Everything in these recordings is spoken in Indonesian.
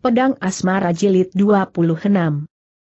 Pedang Asmara Jilid 26.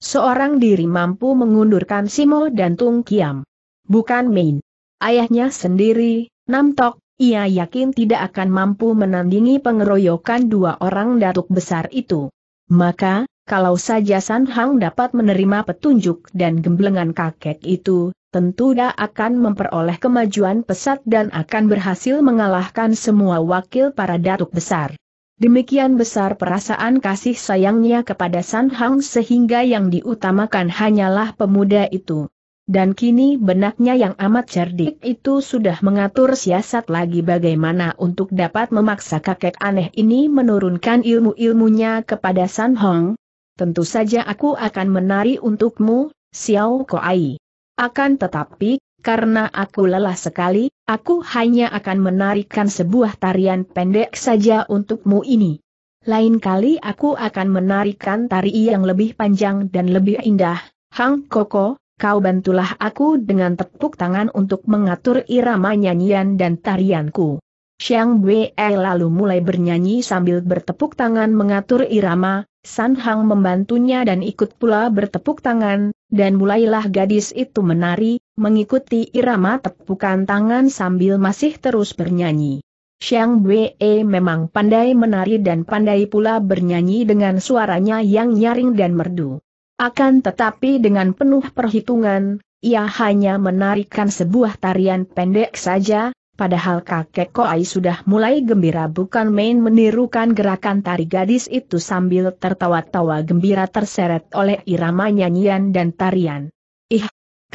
Seorang diri mampu mengundurkan Simo dan Tung Kiam. Bukan main. Ayahnya sendiri, Namtok, ia yakin tidak akan mampu menandingi pengeroyokan dua orang datuk besar itu. Maka, kalau saja San Hang dapat menerima petunjuk dan gemblengan kakek itu, tentu dia akan memperoleh kemajuan pesat dan akan berhasil mengalahkan semua wakil para datuk besar. Demikian besar perasaan kasih sayangnya kepada San Hang sehingga yang diutamakan hanyalah pemuda itu. Dan kini benaknya yang amat cerdik itu sudah mengatur siasat lagi bagaimana untuk dapat memaksa kakek aneh ini menurunkan ilmu-ilmunya kepada San Hong. Tentu saja aku akan menari untukmu, Xiao Koai. Akan tetapi, karena aku lelah sekali, Aku hanya akan menarikan sebuah tarian pendek saja untukmu ini. Lain kali aku akan menarikan tari yang lebih panjang dan lebih indah. Hang Koko, kau bantulah aku dengan tepuk tangan untuk mengatur irama nyanyian dan tarianku. Xiang Wei lalu mulai bernyanyi sambil bertepuk tangan mengatur irama, San Hang membantunya dan ikut pula bertepuk tangan, dan mulailah gadis itu menari, mengikuti irama tepukan tangan sambil masih terus bernyanyi. Xiang Wei memang pandai menari dan pandai pula bernyanyi dengan suaranya yang nyaring dan merdu. Akan tetapi dengan penuh perhitungan, ia hanya menarikan sebuah tarian pendek saja, padahal kakek Koai sudah mulai gembira bukan main menirukan gerakan tari gadis itu sambil tertawa-tawa gembira terseret oleh irama nyanyian dan tarian. Ih,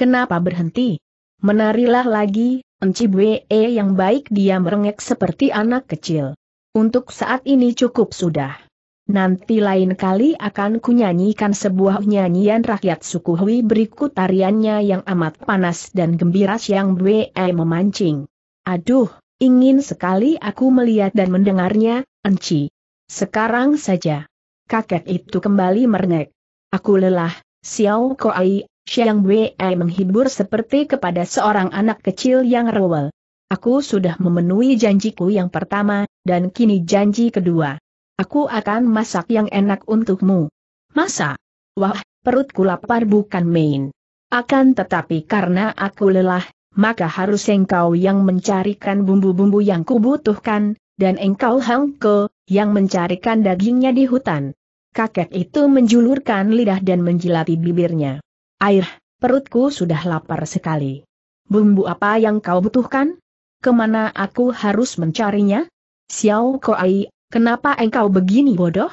Kenapa berhenti? Menarilah lagi, Enci Bwe yang baik dia merengek seperti anak kecil. Untuk saat ini cukup sudah. Nanti lain kali akan kunyanyikan sebuah nyanyian rakyat suku Hui berikut tariannya yang amat panas dan gembira siang Bwe memancing. Aduh, ingin sekali aku melihat dan mendengarnya, Enci. Sekarang saja. Kakek itu kembali merengek. Aku lelah, Xiao Koai Xiang Wei menghibur seperti kepada seorang anak kecil yang rewel. Aku sudah memenuhi janjiku yang pertama, dan kini janji kedua. Aku akan masak yang enak untukmu. Masa? Wah, perutku lapar bukan main. Akan tetapi karena aku lelah, maka harus engkau yang mencarikan bumbu-bumbu yang kubutuhkan, dan engkau Hangko, yang mencarikan dagingnya di hutan. Kakek itu menjulurkan lidah dan menjilati bibirnya. Air, perutku sudah lapar sekali. Bumbu apa yang kau butuhkan? Kemana aku harus mencarinya? Xiao Koai, kenapa engkau begini bodoh?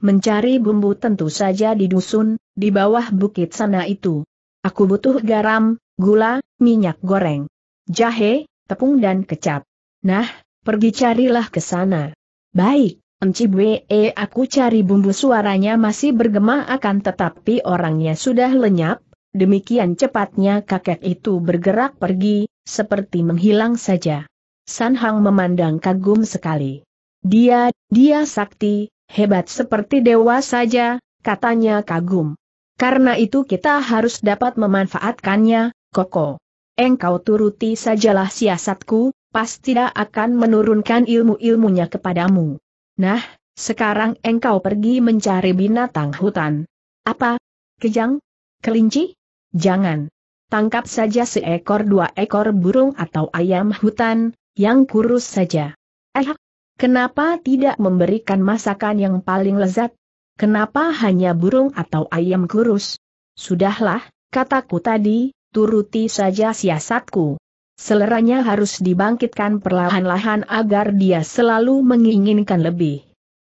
Mencari bumbu tentu saja di dusun, di bawah bukit sana itu. Aku butuh garam, gula, minyak goreng, jahe, tepung dan kecap. Nah, pergi carilah ke sana. Baik. Encibwe, eh, aku cari bumbu suaranya masih bergema akan tetapi orangnya sudah lenyap, demikian cepatnya kakek itu bergerak pergi, seperti menghilang saja. San Hang memandang kagum sekali. Dia, dia sakti, hebat seperti dewa saja, katanya kagum. Karena itu kita harus dapat memanfaatkannya, Koko. Engkau turuti sajalah siasatku, pasti tidak akan menurunkan ilmu-ilmunya kepadamu. Nah, sekarang engkau pergi mencari binatang hutan. Apa? Kejang? Kelinci? Jangan. Tangkap saja seekor dua ekor burung atau ayam hutan, yang kurus saja. Eh, kenapa tidak memberikan masakan yang paling lezat? Kenapa hanya burung atau ayam kurus? Sudahlah, kataku tadi, turuti saja siasatku. Seleranya harus dibangkitkan perlahan-lahan agar dia selalu menginginkan lebih.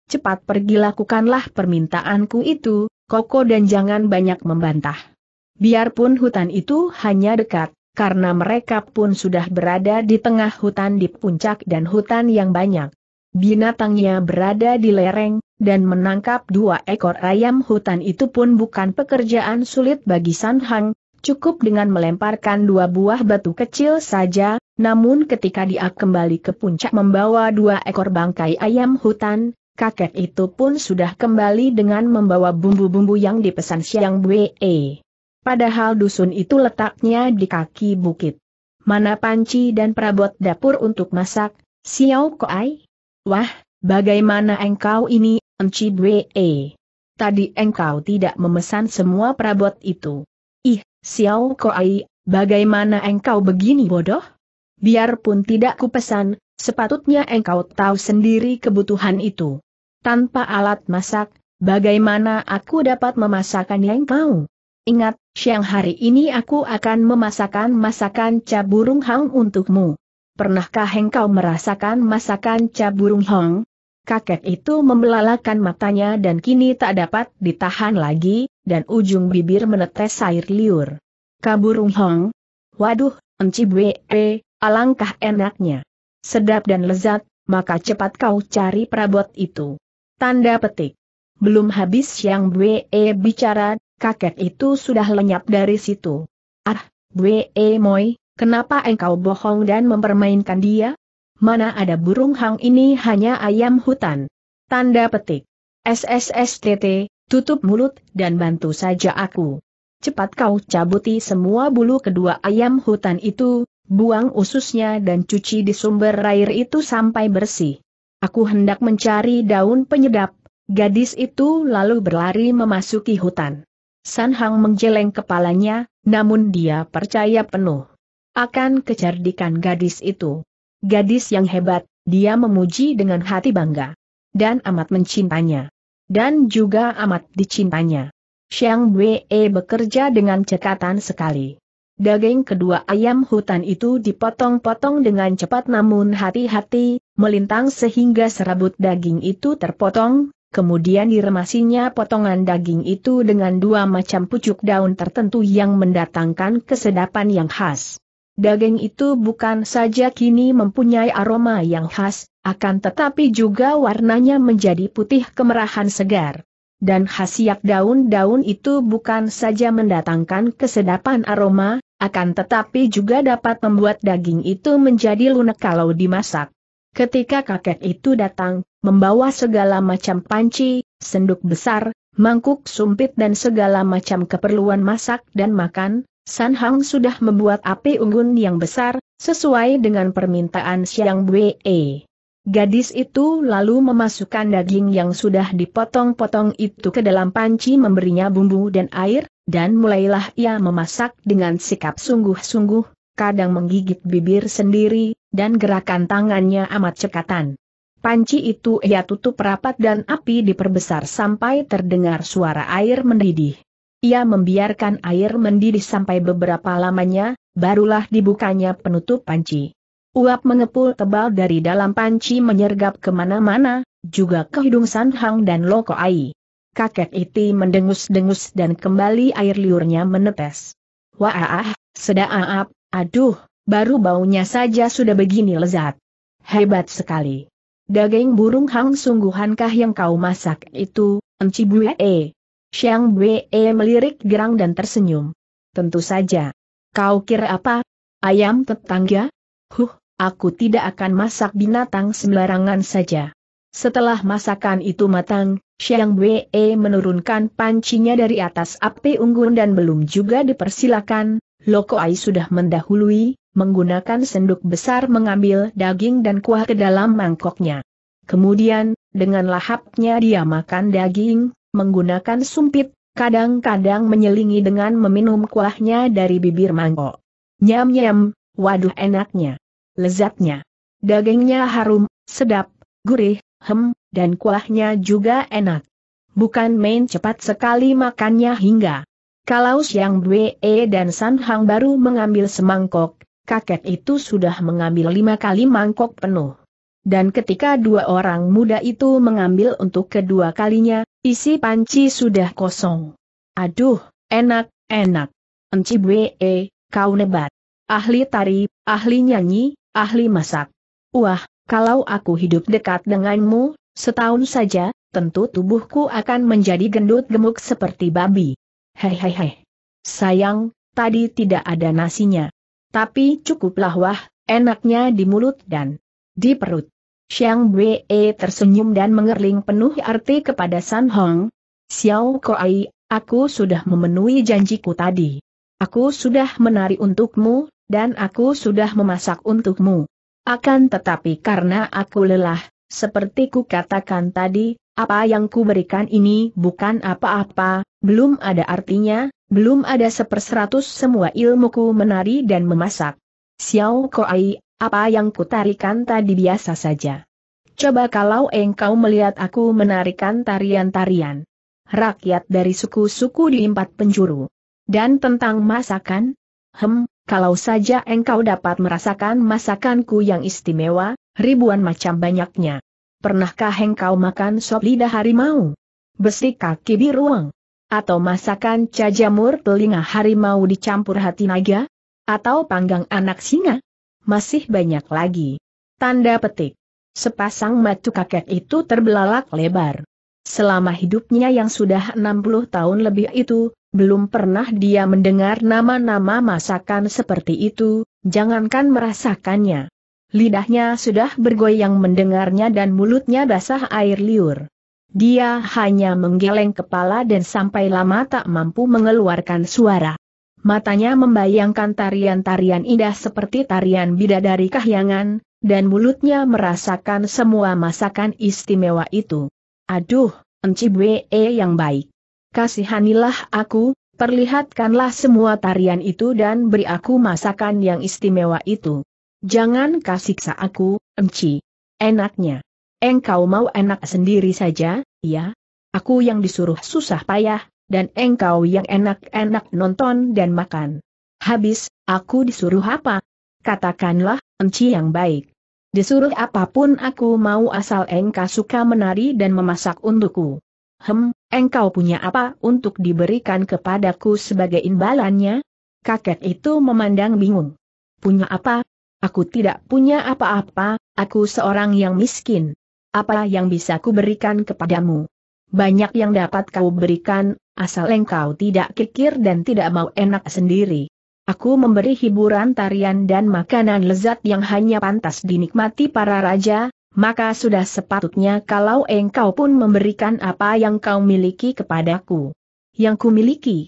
Cepat pergi lakukanlah permintaanku itu, Koko dan jangan banyak membantah. Biarpun hutan itu hanya dekat, karena mereka pun sudah berada di tengah hutan di puncak dan hutan yang banyak. Binatangnya berada di lereng, dan menangkap dua ekor ayam hutan itu pun bukan pekerjaan sulit bagi San cukup dengan melemparkan dua buah batu kecil saja, namun ketika dia kembali ke puncak membawa dua ekor bangkai ayam hutan, kakek itu pun sudah kembali dengan membawa bumbu-bumbu yang dipesan siang BE. Padahal dusun itu letaknya di kaki bukit. Mana panci dan perabot dapur untuk masak, Xiao Koai? Wah, bagaimana engkau ini, Enci Bwe? Tadi engkau tidak memesan semua perabot itu. Ih, Xiao Koai, bagaimana engkau begini bodoh? Biarpun tidak kupesan, sepatutnya engkau tahu sendiri kebutuhan itu. Tanpa alat masak, bagaimana aku dapat memasakkan yang kau? Ingat, siang hari ini aku akan memasakkan masakan caburung burung hang untukmu. Pernahkah engkau merasakan masakan caburung burung hang? Kakek itu membelalakan matanya dan kini tak dapat ditahan lagi, dan ujung bibir menetes air liur. Kaburung Hong. Waduh, encibwe, eh, alangkah enaknya. Sedap dan lezat, maka cepat kau cari perabot itu. Tanda petik. Belum habis yang Bwe eh, bicara, kakek itu sudah lenyap dari situ. Ah, Bwe eh, Moi, kenapa engkau bohong dan mempermainkan dia? Mana ada burung hang ini hanya ayam hutan. Tanda petik. SSSTT, Tutup mulut dan bantu saja aku. Cepat kau cabuti semua bulu kedua ayam hutan itu, buang ususnya dan cuci di sumber air itu sampai bersih. Aku hendak mencari daun penyedap, gadis itu lalu berlari memasuki hutan. San Hang menjeleng kepalanya, namun dia percaya penuh akan kecerdikan gadis itu. Gadis yang hebat, dia memuji dengan hati bangga dan amat mencintanya. Dan juga amat dicintanya. Xiang Wei bekerja dengan cekatan sekali. Daging kedua ayam hutan itu dipotong-potong dengan cepat namun hati-hati, melintang sehingga serabut daging itu terpotong, kemudian diremasinya potongan daging itu dengan dua macam pucuk daun tertentu yang mendatangkan kesedapan yang khas. Daging itu bukan saja kini mempunyai aroma yang khas, akan tetapi juga warnanya menjadi putih kemerahan segar. Dan khasiat daun-daun itu bukan saja mendatangkan kesedapan aroma, akan tetapi juga dapat membuat daging itu menjadi lunak kalau dimasak. Ketika kakek itu datang, membawa segala macam panci, senduk besar, mangkuk sumpit dan segala macam keperluan masak dan makan, San Hang sudah membuat api unggun yang besar, sesuai dengan permintaan Siang Wei. Gadis itu lalu memasukkan daging yang sudah dipotong-potong itu ke dalam panci memberinya bumbu dan air, dan mulailah ia memasak dengan sikap sungguh-sungguh, kadang menggigit bibir sendiri, dan gerakan tangannya amat cekatan. Panci itu ia tutup rapat dan api diperbesar sampai terdengar suara air mendidih. Ia membiarkan air mendidih sampai beberapa lamanya, barulah dibukanya penutup panci. Uap mengepul tebal dari dalam panci menyergap kemana-mana, juga ke hidung Sanhang dan Loko Ai. Kakek Iti mendengus-dengus dan kembali air liurnya menetes. Wah, seda aap, aduh, baru baunya saja sudah begini lezat. Hebat sekali. Daging burung hang sungguhankah yang kau masak itu, Enci Bue? Xiang Wei melirik gerang dan tersenyum. Tentu saja. Kau kira apa? Ayam tetangga? Huh, aku tidak akan masak binatang sembarangan saja. Setelah masakan itu matang, Xiang Wei menurunkan pancinya dari atas api unggun dan belum juga dipersilakan, Loko Ai sudah mendahului, menggunakan sendok besar mengambil daging dan kuah ke dalam mangkoknya. Kemudian, dengan lahapnya dia makan daging, menggunakan sumpit, kadang-kadang menyelingi dengan meminum kuahnya dari bibir mangkok. Nyam-nyam, waduh enaknya. Lezatnya. Dagingnya harum, sedap, gurih, hem, dan kuahnya juga enak. Bukan main cepat sekali makannya hingga. Kalau siang Bwe dan San Hang baru mengambil semangkok, kakek itu sudah mengambil lima kali mangkok penuh. Dan ketika dua orang muda itu mengambil untuk kedua kalinya, Isi panci sudah kosong. Aduh, enak, enak. Enci BE, e, kau nebat. Ahli tari, ahli nyanyi, ahli masak. Wah, kalau aku hidup dekat denganmu, setahun saja, tentu tubuhku akan menjadi gendut gemuk seperti babi. Hehehe. Sayang, tadi tidak ada nasinya. Tapi cukuplah wah, enaknya di mulut dan di perut. Xiang Be tersenyum dan mengerling penuh arti kepada San Hong. Xiao Koai, aku sudah memenuhi janjiku tadi. Aku sudah menari untukmu, dan aku sudah memasak untukmu. Akan tetapi karena aku lelah, seperti ku katakan tadi, apa yang ku berikan ini bukan apa-apa, belum ada artinya, belum ada seperseratus semua ilmuku menari dan memasak. Xiao Koai, apa yang kutarikan tadi biasa saja. Coba kalau engkau melihat aku menarikan tarian-tarian. Rakyat dari suku-suku di empat penjuru. Dan tentang masakan? Hem, kalau saja engkau dapat merasakan masakanku yang istimewa, ribuan macam banyaknya. Pernahkah engkau makan sop lidah harimau? Besi kaki ruang? Atau masakan cajamur telinga harimau dicampur hati naga? Atau panggang anak singa? masih banyak lagi. Tanda petik. Sepasang matu kakek itu terbelalak lebar. Selama hidupnya yang sudah 60 tahun lebih itu, belum pernah dia mendengar nama-nama masakan seperti itu, jangankan merasakannya. Lidahnya sudah bergoyang mendengarnya dan mulutnya basah air liur. Dia hanya menggeleng kepala dan sampai lama tak mampu mengeluarkan suara matanya membayangkan tarian-tarian indah seperti tarian bidadari kahyangan, dan mulutnya merasakan semua masakan istimewa itu. Aduh, encibwe yang baik. Kasihanilah aku, perlihatkanlah semua tarian itu dan beri aku masakan yang istimewa itu. Jangan kasiksa aku, Enci. Enaknya. Engkau mau enak sendiri saja, ya? Aku yang disuruh susah payah, dan engkau yang enak-enak nonton dan makan. Habis, aku disuruh apa? Katakanlah, enci yang baik. Disuruh apapun aku mau asal engkau suka menari dan memasak untukku. Hem, engkau punya apa untuk diberikan kepadaku sebagai imbalannya? Kakek itu memandang bingung. Punya apa? Aku tidak punya apa-apa, aku seorang yang miskin. Apa yang bisa kuberikan kepadamu? Banyak yang dapat kau berikan, asal engkau tidak kikir dan tidak mau enak sendiri. Aku memberi hiburan tarian dan makanan lezat yang hanya pantas dinikmati para raja, maka sudah sepatutnya kalau engkau pun memberikan apa yang kau miliki kepadaku. Yang kumiliki,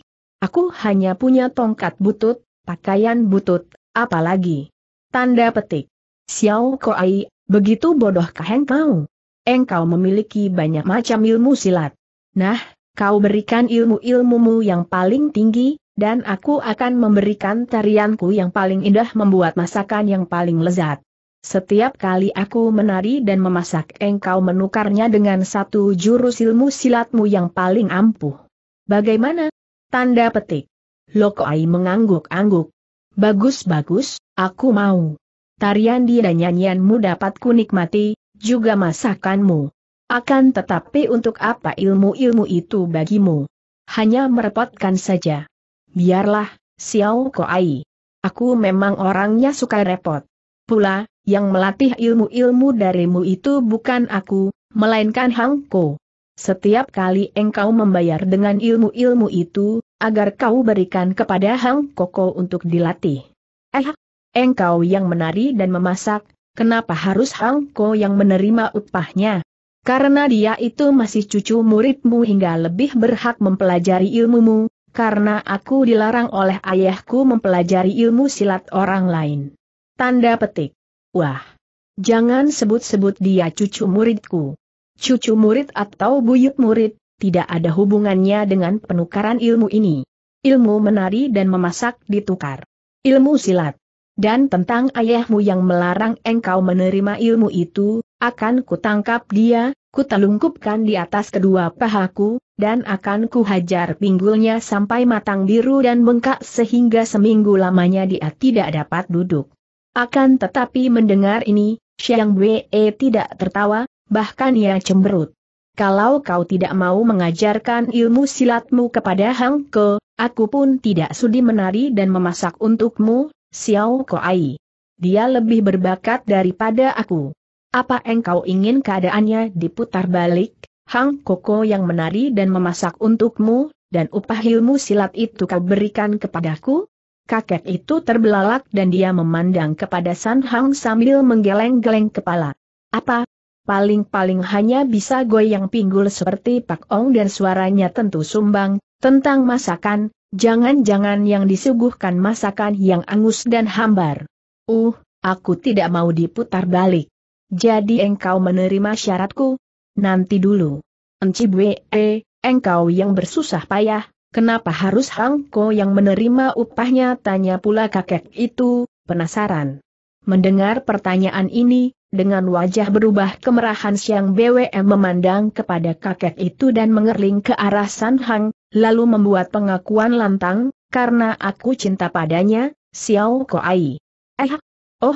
aku hanya punya tongkat butut, pakaian butut, apalagi. Tanda petik. Xiao Koai, begitu bodohkah engkau? Engkau memiliki banyak macam ilmu silat. Nah, Kau berikan ilmu-ilmumu yang paling tinggi, dan aku akan memberikan tarianku yang paling indah membuat masakan yang paling lezat. Setiap kali aku menari dan memasak engkau menukarnya dengan satu jurus ilmu silatmu yang paling ampuh. Bagaimana? Tanda petik. Lokoai mengangguk-angguk. Bagus-bagus, aku mau. Tarian dia dan nyanyianmu dapat kunikmati, juga masakanmu. Akan tetapi untuk apa ilmu-ilmu itu bagimu? Hanya merepotkan saja. Biarlah, Xiao Koai. Aku memang orangnya suka repot. Pula, yang melatih ilmu-ilmu darimu itu bukan aku, melainkan Hang Ko. Setiap kali engkau membayar dengan ilmu-ilmu itu, agar kau berikan kepada Hang Koko untuk dilatih. Eh, engkau yang menari dan memasak, kenapa harus Hang Ko yang menerima upahnya? Karena dia itu masih cucu muridmu hingga lebih berhak mempelajari ilmumu, karena aku dilarang oleh ayahku mempelajari ilmu silat orang lain. Tanda petik. Wah! Jangan sebut-sebut dia cucu muridku. Cucu murid atau buyut murid, tidak ada hubungannya dengan penukaran ilmu ini. Ilmu menari dan memasak ditukar. Ilmu silat. Dan tentang ayahmu yang melarang engkau menerima ilmu itu, akan kutangkap dia, Ku telungkupkan di atas kedua pahaku, dan akan hajar pinggulnya sampai matang biru dan bengkak sehingga seminggu lamanya dia tidak dapat duduk. Akan tetapi mendengar ini, Xiang Wei tidak tertawa, bahkan ia cemberut. Kalau kau tidak mau mengajarkan ilmu silatmu kepada Hang Ke, aku pun tidak sudi menari dan memasak untukmu, Xiao Ko Ai. Dia lebih berbakat daripada aku. Apa engkau ingin keadaannya diputar balik? Hang Koko yang menari dan memasak untukmu, dan upah ilmu silat itu kau berikan kepadaku? Kakek itu terbelalak dan dia memandang kepada San Hang sambil menggeleng-geleng kepala. Apa? Paling-paling hanya bisa goyang pinggul seperti Pak Ong dan suaranya tentu sumbang, tentang masakan, jangan-jangan yang disuguhkan masakan yang angus dan hambar. Uh, aku tidak mau diputar balik. Jadi engkau menerima syaratku? Nanti dulu. Enci Bwe, eh, engkau yang bersusah payah, kenapa harus Hangko yang menerima upahnya? Tanya pula kakek itu, penasaran. Mendengar pertanyaan ini, dengan wajah berubah kemerahan siang BWM memandang kepada kakek itu dan mengerling ke arah San Hang, lalu membuat pengakuan lantang, karena aku cinta padanya, Xiao Ai. Eh, oh,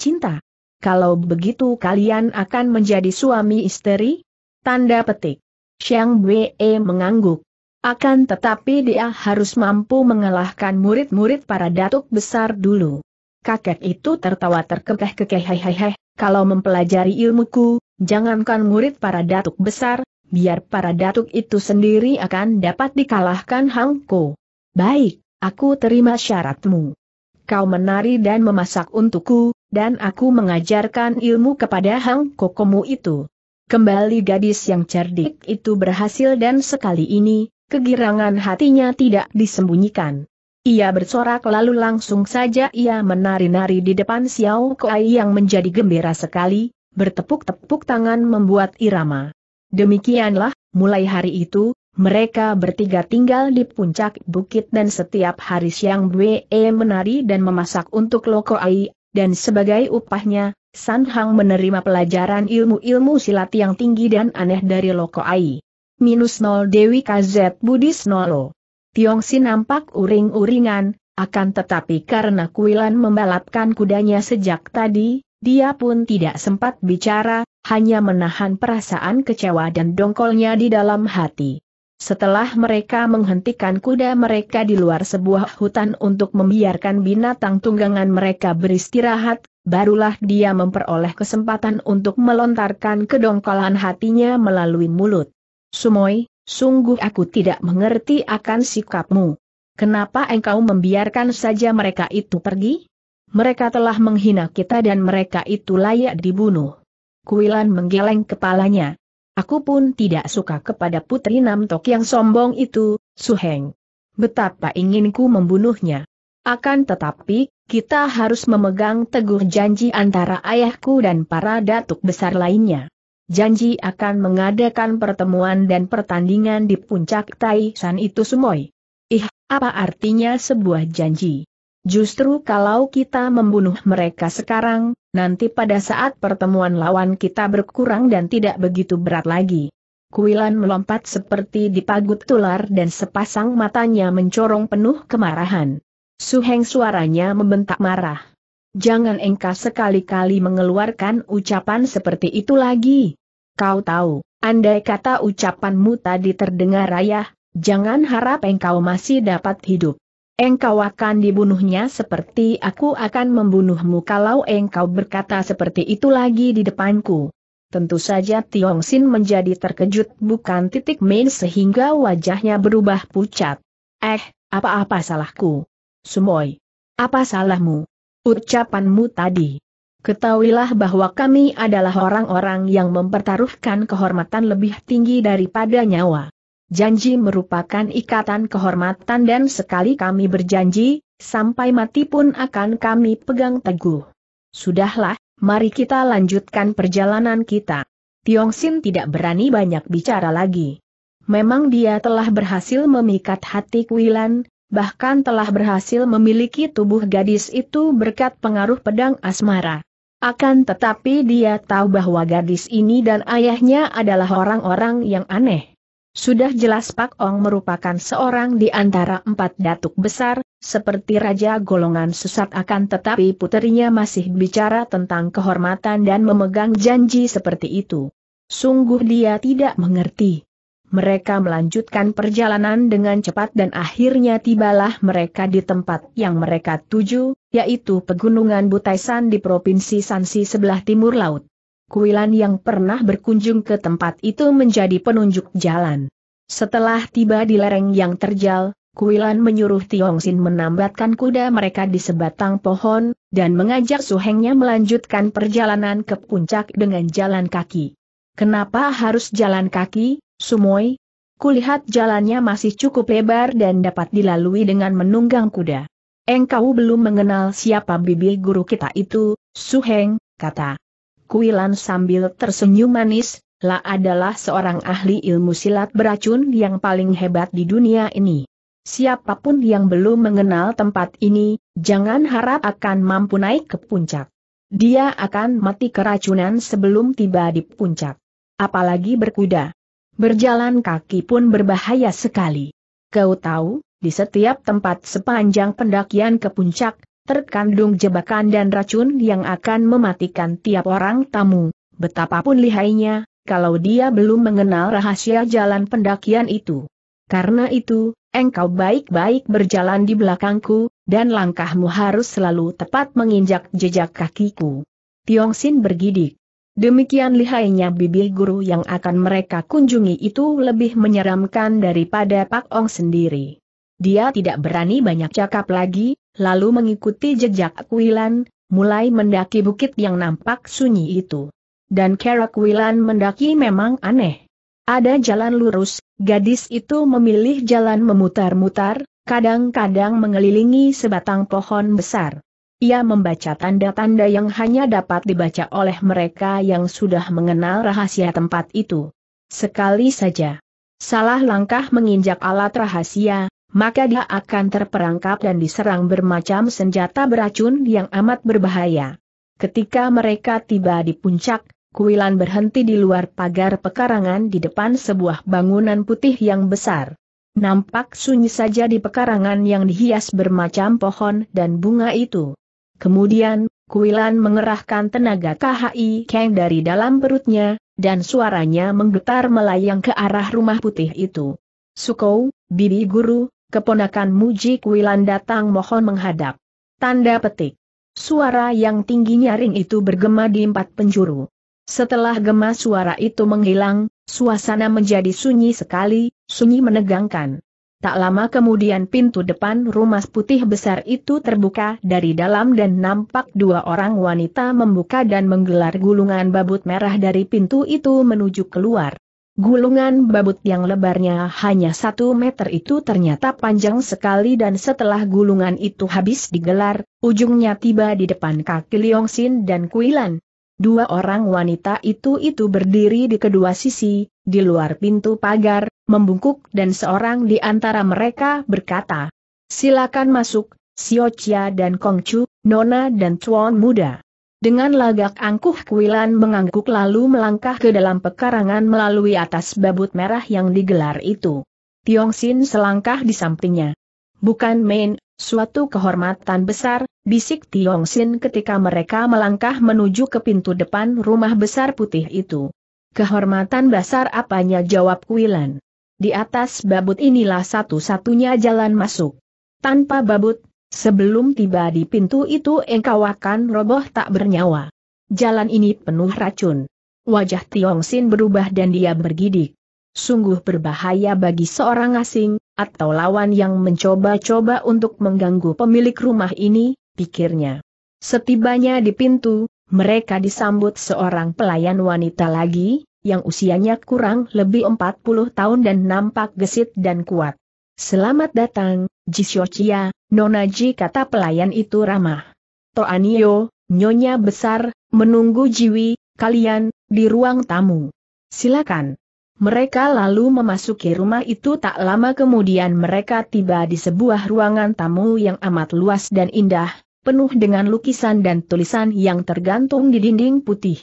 cinta. Kalau begitu kalian akan menjadi suami istri? Tanda petik. Xiang Wei mengangguk. Akan tetapi dia harus mampu mengalahkan murid-murid para datuk besar dulu. Kakek itu tertawa terkekeh-kekeh hehehe, kalau mempelajari ilmuku, jangankan murid para datuk besar, biar para datuk itu sendiri akan dapat dikalahkan Hangko. Baik, aku terima syaratmu kau menari dan memasak untukku, dan aku mengajarkan ilmu kepada Hang Kokomu itu. Kembali gadis yang cerdik itu berhasil dan sekali ini, kegirangan hatinya tidak disembunyikan. Ia bersorak lalu langsung saja ia menari-nari di depan Xiao Kuai yang menjadi gembira sekali, bertepuk-tepuk tangan membuat irama. Demikianlah, mulai hari itu, mereka bertiga tinggal di puncak bukit dan setiap hari siang Bwe menari dan memasak untuk Loko Ai, dan sebagai upahnya, San Hang menerima pelajaran ilmu-ilmu silat yang tinggi dan aneh dari Loko Ai. Minus 0 Dewi KZ Budis Nolo. Si nampak uring-uringan, akan tetapi karena Kuilan membalapkan kudanya sejak tadi, dia pun tidak sempat bicara, hanya menahan perasaan kecewa dan dongkolnya di dalam hati. Setelah mereka menghentikan kuda mereka di luar sebuah hutan untuk membiarkan binatang tunggangan mereka beristirahat, barulah dia memperoleh kesempatan untuk melontarkan kedongkolan hatinya melalui mulut. Sumoi, sungguh aku tidak mengerti akan sikapmu. Kenapa engkau membiarkan saja mereka itu pergi? Mereka telah menghina kita dan mereka itu layak dibunuh. Kuilan menggeleng kepalanya. Aku pun tidak suka kepada putri Namtok yang sombong itu, Su Heng. Betapa inginku membunuhnya. Akan tetapi, kita harus memegang teguh janji antara ayahku dan para datuk besar lainnya. Janji akan mengadakan pertemuan dan pertandingan di puncak Taishan itu semua. Ih, apa artinya sebuah janji? Justru kalau kita membunuh mereka sekarang, nanti pada saat pertemuan lawan kita berkurang dan tidak begitu berat lagi. Kuilan melompat seperti dipagut tular dan sepasang matanya mencorong penuh kemarahan. Suheng suaranya membentak marah. Jangan engkau sekali-kali mengeluarkan ucapan seperti itu lagi. Kau tahu, andai kata ucapanmu tadi terdengar ayah, jangan harap engkau masih dapat hidup. Engkau akan dibunuhnya seperti aku akan membunuhmu kalau engkau berkata seperti itu lagi di depanku. Tentu saja Tiong Sin menjadi terkejut bukan titik main sehingga wajahnya berubah pucat. Eh, apa-apa salahku? Sumoy. Apa salahmu? Ucapanmu tadi. Ketahuilah bahwa kami adalah orang-orang yang mempertaruhkan kehormatan lebih tinggi daripada nyawa. Janji merupakan ikatan kehormatan dan sekali kami berjanji, sampai mati pun akan kami pegang teguh. Sudahlah, mari kita lanjutkan perjalanan kita. Tiong Sin tidak berani banyak bicara lagi. Memang dia telah berhasil memikat hati Kuilan, bahkan telah berhasil memiliki tubuh gadis itu berkat pengaruh pedang asmara. Akan tetapi dia tahu bahwa gadis ini dan ayahnya adalah orang-orang yang aneh. Sudah jelas Pak Ong merupakan seorang di antara empat datuk besar, seperti raja golongan susat akan tetapi puterinya masih bicara tentang kehormatan dan memegang janji seperti itu. Sungguh dia tidak mengerti. Mereka melanjutkan perjalanan dengan cepat dan akhirnya tibalah mereka di tempat yang mereka tuju, yaitu Pegunungan Butaisan di Provinsi Sansi sebelah timur laut. Kuilan yang pernah berkunjung ke tempat itu menjadi penunjuk jalan. Setelah tiba di lereng yang terjal, Kuilan menyuruh Tiong Sin menambatkan kuda mereka di sebatang pohon, dan mengajak suhengnya melanjutkan perjalanan ke puncak dengan jalan kaki. Kenapa harus jalan kaki, Sumoy? Kulihat jalannya masih cukup lebar dan dapat dilalui dengan menunggang kuda. Engkau belum mengenal siapa bibir guru kita itu, Suheng, kata Kuilan sambil tersenyum manis, La adalah seorang ahli ilmu silat beracun yang paling hebat di dunia ini. Siapapun yang belum mengenal tempat ini, jangan harap akan mampu naik ke puncak. Dia akan mati keracunan sebelum tiba di puncak. Apalagi berkuda. Berjalan kaki pun berbahaya sekali. Kau tahu, di setiap tempat sepanjang pendakian ke puncak, terkandung jebakan dan racun yang akan mematikan tiap orang tamu. Betapapun lihainya, kalau dia belum mengenal rahasia jalan pendakian itu. Karena itu, engkau baik-baik berjalan di belakangku, dan langkahmu harus selalu tepat menginjak jejak kakiku. Tiong Sin bergidik. Demikian lihainya bibi guru yang akan mereka kunjungi itu lebih menyeramkan daripada Pak Ong sendiri. Dia tidak berani banyak cakap lagi, lalu mengikuti jejak Kuilan, mulai mendaki bukit yang nampak sunyi itu. Dan Kerak Kuilan mendaki memang aneh. Ada jalan lurus, gadis itu memilih jalan memutar-mutar, kadang-kadang mengelilingi sebatang pohon besar. Ia membaca tanda-tanda yang hanya dapat dibaca oleh mereka yang sudah mengenal rahasia tempat itu. Sekali saja. Salah langkah menginjak alat rahasia, maka dia akan terperangkap dan diserang bermacam senjata beracun yang amat berbahaya. Ketika mereka tiba di puncak, Kuilan berhenti di luar pagar pekarangan di depan sebuah bangunan putih yang besar. Nampak sunyi saja di pekarangan yang dihias bermacam pohon dan bunga itu. Kemudian, Kuilan mengerahkan tenaga KHI Kang dari dalam perutnya, dan suaranya menggetar melayang ke arah rumah putih itu. Sukou, bibi guru, keponakan Muji Kuilan datang mohon menghadap. Tanda petik. Suara yang tinggi nyaring itu bergema di empat penjuru. Setelah gema suara itu menghilang, suasana menjadi sunyi sekali, sunyi menegangkan. Tak lama kemudian pintu depan rumah putih besar itu terbuka dari dalam dan nampak dua orang wanita membuka dan menggelar gulungan babut merah dari pintu itu menuju keluar. Gulungan babut yang lebarnya hanya satu meter itu ternyata panjang sekali dan setelah gulungan itu habis digelar, ujungnya tiba di depan kaki Sin dan Kuilan. Dua orang wanita itu-itu berdiri di kedua sisi, di luar pintu pagar, membungkuk dan seorang di antara mereka berkata, Silakan masuk, Siocia dan Kongcu, Nona dan Tuan Muda. Dengan lagak angkuh Kuilan mengangguk lalu melangkah ke dalam pekarangan melalui atas babut merah yang digelar itu. Tiong Sin selangkah di sampingnya. Bukan main, suatu kehormatan besar, bisik Tiong Sin ketika mereka melangkah menuju ke pintu depan rumah besar putih itu. Kehormatan besar apanya jawab Kuilan. Di atas babut inilah satu-satunya jalan masuk. Tanpa babut, Sebelum tiba di pintu itu engkau akan roboh tak bernyawa. Jalan ini penuh racun. Wajah Tiong Sin berubah dan dia bergidik. Sungguh berbahaya bagi seorang asing, atau lawan yang mencoba-coba untuk mengganggu pemilik rumah ini, pikirnya. Setibanya di pintu, mereka disambut seorang pelayan wanita lagi, yang usianya kurang lebih 40 tahun dan nampak gesit dan kuat. Selamat datang, Chia. Nona Ji kata pelayan itu ramah. Toanio, Nyonya Besar, menunggu Jiwi, kalian, di ruang tamu. Silakan. Mereka lalu memasuki rumah itu tak lama kemudian mereka tiba di sebuah ruangan tamu yang amat luas dan indah, penuh dengan lukisan dan tulisan yang tergantung di dinding putih.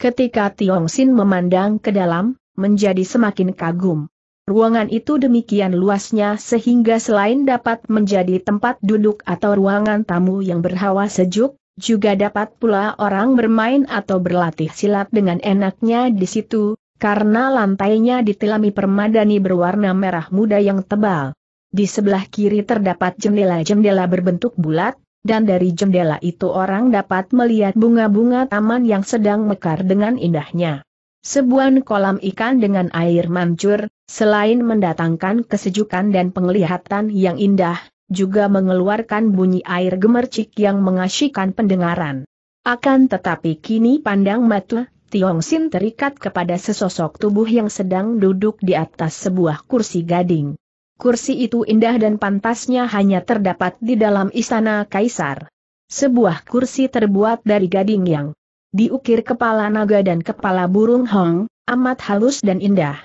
Ketika Tiong Sin memandang ke dalam, menjadi semakin kagum. Ruangan itu demikian luasnya sehingga selain dapat menjadi tempat duduk atau ruangan tamu yang berhawa sejuk, juga dapat pula orang bermain atau berlatih silat dengan enaknya di situ, karena lantainya ditilami permadani berwarna merah muda yang tebal. Di sebelah kiri terdapat jendela-jendela berbentuk bulat, dan dari jendela itu orang dapat melihat bunga-bunga taman yang sedang mekar dengan indahnya. Sebuah kolam ikan dengan air mancur, Selain mendatangkan kesejukan dan penglihatan yang indah, juga mengeluarkan bunyi air gemercik yang mengasyikan pendengaran. Akan tetapi kini pandang mata Tiong Sin terikat kepada sesosok tubuh yang sedang duduk di atas sebuah kursi gading. Kursi itu indah dan pantasnya hanya terdapat di dalam istana kaisar. Sebuah kursi terbuat dari gading yang diukir kepala naga dan kepala burung hong, amat halus dan indah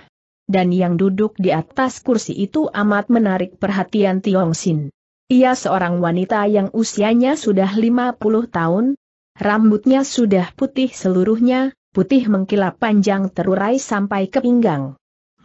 dan yang duduk di atas kursi itu amat menarik perhatian Tiong Sin. Ia seorang wanita yang usianya sudah 50 tahun, rambutnya sudah putih seluruhnya, putih mengkilap panjang terurai sampai ke pinggang.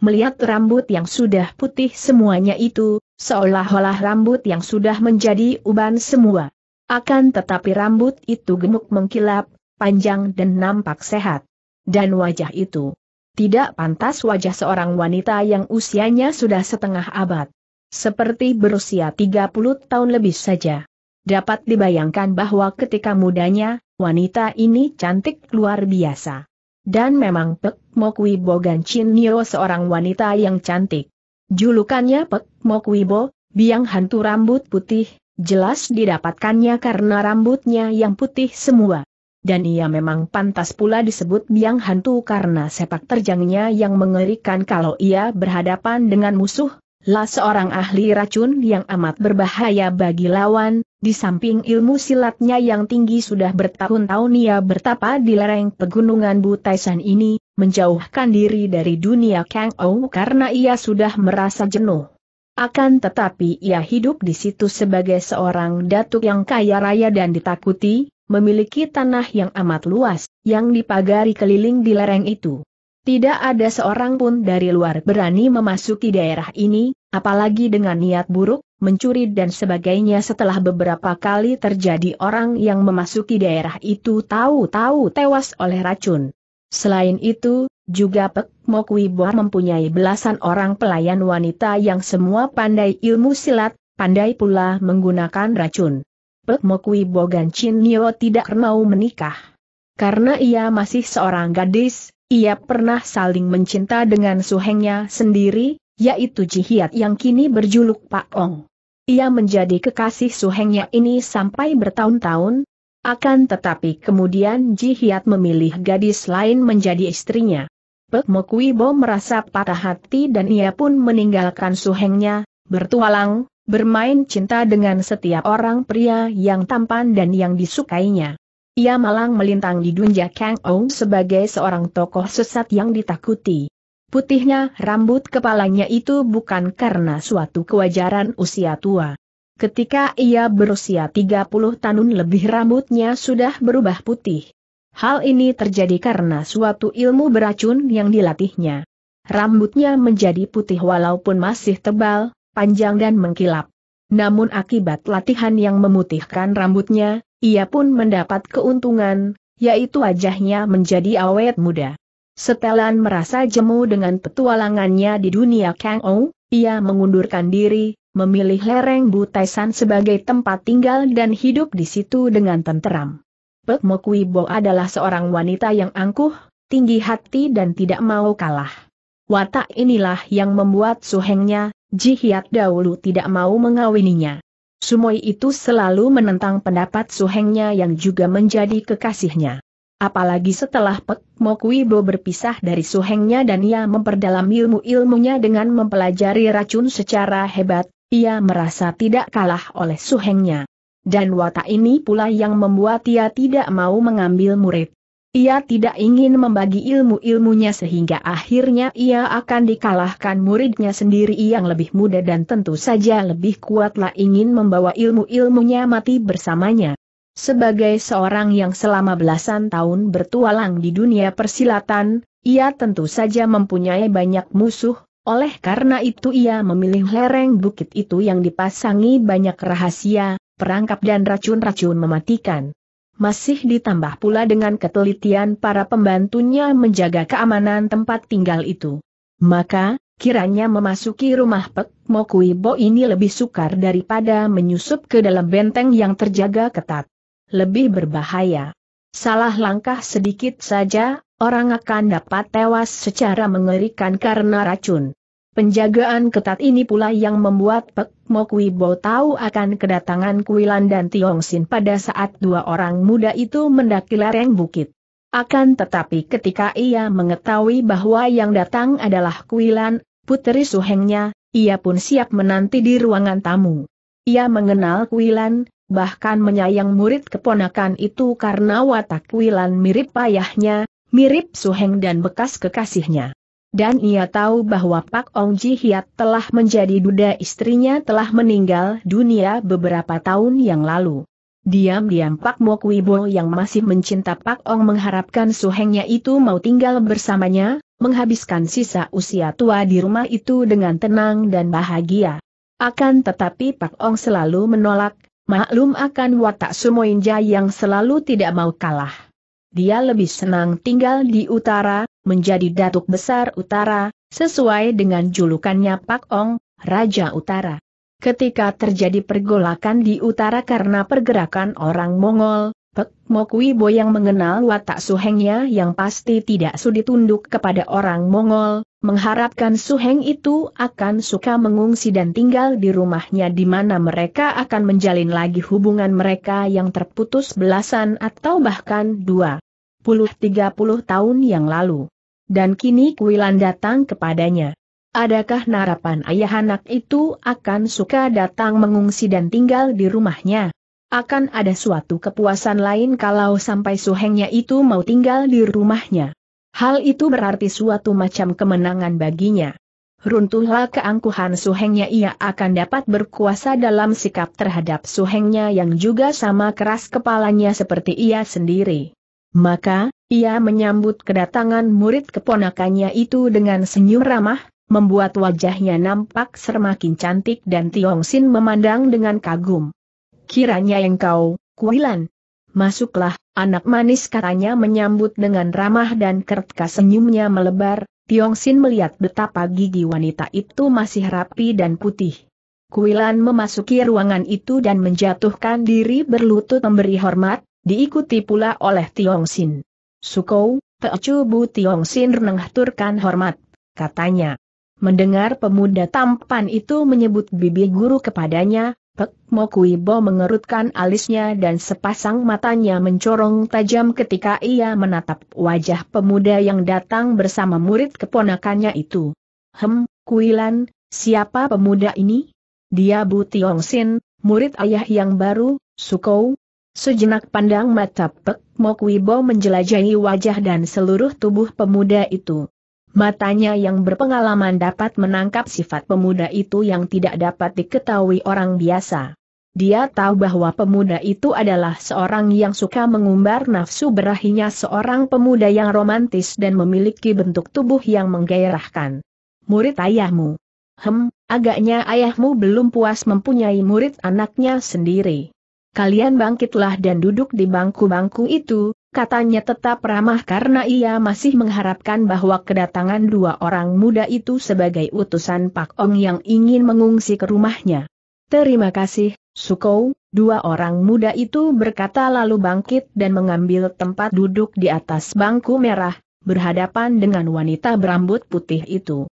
Melihat rambut yang sudah putih semuanya itu, seolah-olah rambut yang sudah menjadi uban semua. Akan tetapi rambut itu gemuk mengkilap, panjang dan nampak sehat. Dan wajah itu, tidak pantas wajah seorang wanita yang usianya sudah setengah abad. Seperti berusia 30 tahun lebih saja. Dapat dibayangkan bahwa ketika mudanya, wanita ini cantik luar biasa. Dan memang Pek Mokwi Bogan Chin Nio seorang wanita yang cantik. Julukannya Pek Mokwibo, biang hantu rambut putih, jelas didapatkannya karena rambutnya yang putih semua dan ia memang pantas pula disebut biang hantu karena sepak terjangnya yang mengerikan kalau ia berhadapan dengan musuh, lah seorang ahli racun yang amat berbahaya bagi lawan, di samping ilmu silatnya yang tinggi sudah bertahun-tahun ia bertapa di lereng pegunungan Butaisan ini, menjauhkan diri dari dunia Kang Ou karena ia sudah merasa jenuh. Akan tetapi ia hidup di situ sebagai seorang datuk yang kaya raya dan ditakuti, memiliki tanah yang amat luas, yang dipagari keliling di lereng itu. Tidak ada seorang pun dari luar berani memasuki daerah ini, apalagi dengan niat buruk, mencuri dan sebagainya setelah beberapa kali terjadi orang yang memasuki daerah itu tahu-tahu tewas oleh racun. Selain itu, juga Pek Mok mempunyai belasan orang pelayan wanita yang semua pandai ilmu silat, pandai pula menggunakan racun. Pek Mokui Bogan Chin Nio tidak mau menikah. Karena ia masih seorang gadis, ia pernah saling mencinta dengan suhengnya sendiri, yaitu Jihiat yang kini berjuluk Pak Ong. Ia menjadi kekasih suhengnya ini sampai bertahun-tahun, akan tetapi kemudian Jihiat memilih gadis lain menjadi istrinya. Pek Bo merasa patah hati dan ia pun meninggalkan suhengnya, bertualang, bermain cinta dengan setiap orang pria yang tampan dan yang disukainya. Ia malang melintang di dunia Kang Ou sebagai seorang tokoh sesat yang ditakuti. Putihnya rambut kepalanya itu bukan karena suatu kewajaran usia tua. Ketika ia berusia 30 tahun lebih rambutnya sudah berubah putih. Hal ini terjadi karena suatu ilmu beracun yang dilatihnya. Rambutnya menjadi putih walaupun masih tebal, panjang dan mengkilap. Namun akibat latihan yang memutihkan rambutnya, ia pun mendapat keuntungan, yaitu wajahnya menjadi awet muda. Setelan merasa jemu dengan petualangannya di dunia Kang Ou, ia mengundurkan diri, memilih lereng Butaisan sebagai tempat tinggal dan hidup di situ dengan tenteram. Pek Mokui Bo adalah seorang wanita yang angkuh, tinggi hati dan tidak mau kalah. Watak inilah yang membuat suhengnya, Ji dahulu tidak mau mengawininya. Sumoi itu selalu menentang pendapat suhengnya yang juga menjadi kekasihnya. Apalagi setelah Pek Mokwibo berpisah dari suhengnya dan ia memperdalam ilmu-ilmunya dengan mempelajari racun secara hebat, ia merasa tidak kalah oleh suhengnya. Dan watak ini pula yang membuat ia tidak mau mengambil murid. Ia tidak ingin membagi ilmu-ilmunya sehingga akhirnya ia akan dikalahkan muridnya sendiri yang lebih muda dan tentu saja lebih kuatlah ingin membawa ilmu-ilmunya mati bersamanya. Sebagai seorang yang selama belasan tahun bertualang di dunia persilatan, ia tentu saja mempunyai banyak musuh, oleh karena itu ia memilih lereng bukit itu yang dipasangi banyak rahasia, perangkap dan racun-racun mematikan masih ditambah pula dengan ketelitian para pembantunya menjaga keamanan tempat tinggal itu. Maka, kiranya memasuki rumah Pek Mokuibo ini lebih sukar daripada menyusup ke dalam benteng yang terjaga ketat. Lebih berbahaya. Salah langkah sedikit saja, orang akan dapat tewas secara mengerikan karena racun. Penjagaan ketat ini pula yang membuat Pek Mok Wibo tahu akan kedatangan Kuilan dan Tiong Sin pada saat dua orang muda itu mendaki lereng bukit. Akan tetapi ketika ia mengetahui bahwa yang datang adalah Kuilan, puteri suhengnya, ia pun siap menanti di ruangan tamu. Ia mengenal Kuilan, bahkan menyayang murid keponakan itu karena watak Kuilan mirip ayahnya, mirip suheng dan bekas kekasihnya. Dan ia tahu bahwa Pak Ong Ji Hiat telah menjadi duda istrinya telah meninggal dunia beberapa tahun yang lalu. Diam-diam Pak Mok Wibo yang masih mencinta Pak Ong mengharapkan suhengnya itu mau tinggal bersamanya, menghabiskan sisa usia tua di rumah itu dengan tenang dan bahagia. Akan tetapi Pak Ong selalu menolak, maklum akan watak Sumoinja yang selalu tidak mau kalah dia lebih senang tinggal di utara, menjadi datuk besar utara, sesuai dengan julukannya Pak Ong, Raja Utara. Ketika terjadi pergolakan di utara karena pergerakan orang Mongol, Pek Mokwibo yang mengenal watak suhengnya yang pasti tidak sudi tunduk kepada orang Mongol, mengharapkan Suheng itu akan suka mengungsi dan tinggal di rumahnya di mana mereka akan menjalin lagi hubungan mereka yang terputus belasan atau bahkan dua puluh tiga puluh tahun yang lalu. Dan kini Kuilan datang kepadanya. Adakah narapan ayah anak itu akan suka datang mengungsi dan tinggal di rumahnya? Akan ada suatu kepuasan lain kalau sampai suhengnya itu mau tinggal di rumahnya. Hal itu berarti suatu macam kemenangan baginya. Runtuhlah keangkuhan suhengnya ia akan dapat berkuasa dalam sikap terhadap suhengnya yang juga sama keras kepalanya seperti ia sendiri. Maka, ia menyambut kedatangan murid keponakannya itu dengan senyum ramah, membuat wajahnya nampak semakin cantik dan Tiong Sin memandang dengan kagum. Kiranya engkau, Kuilan. Masuklah, Anak manis katanya menyambut dengan ramah dan kertka senyumnya melebar, Tiong Sin melihat betapa gigi wanita itu masih rapi dan putih. Kuilan memasuki ruangan itu dan menjatuhkan diri berlutut memberi hormat, diikuti pula oleh Tiong Sin. Sukou, Teocu Bu Tiong Sin mengaturkan hormat, katanya. Mendengar pemuda tampan itu menyebut bibi guru kepadanya, Pek Bo mengerutkan alisnya dan sepasang matanya mencorong tajam ketika ia menatap wajah pemuda yang datang bersama murid keponakannya itu. Hem, Kuilan, siapa pemuda ini? Dia Bu Tiong Sin, murid ayah yang baru, Sukou. Sejenak pandang mata Pek Bo menjelajahi wajah dan seluruh tubuh pemuda itu. Matanya yang berpengalaman dapat menangkap sifat pemuda itu yang tidak dapat diketahui orang biasa. Dia tahu bahwa pemuda itu adalah seorang yang suka mengumbar nafsu berahinya seorang pemuda yang romantis dan memiliki bentuk tubuh yang menggairahkan. Murid ayahmu. Hem, agaknya ayahmu belum puas mempunyai murid anaknya sendiri. Kalian bangkitlah dan duduk di bangku-bangku itu, katanya tetap ramah karena ia masih mengharapkan bahwa kedatangan dua orang muda itu sebagai utusan Pak Ong yang ingin mengungsi ke rumahnya. Terima kasih, Sukou, dua orang muda itu berkata lalu bangkit dan mengambil tempat duduk di atas bangku merah, berhadapan dengan wanita berambut putih itu.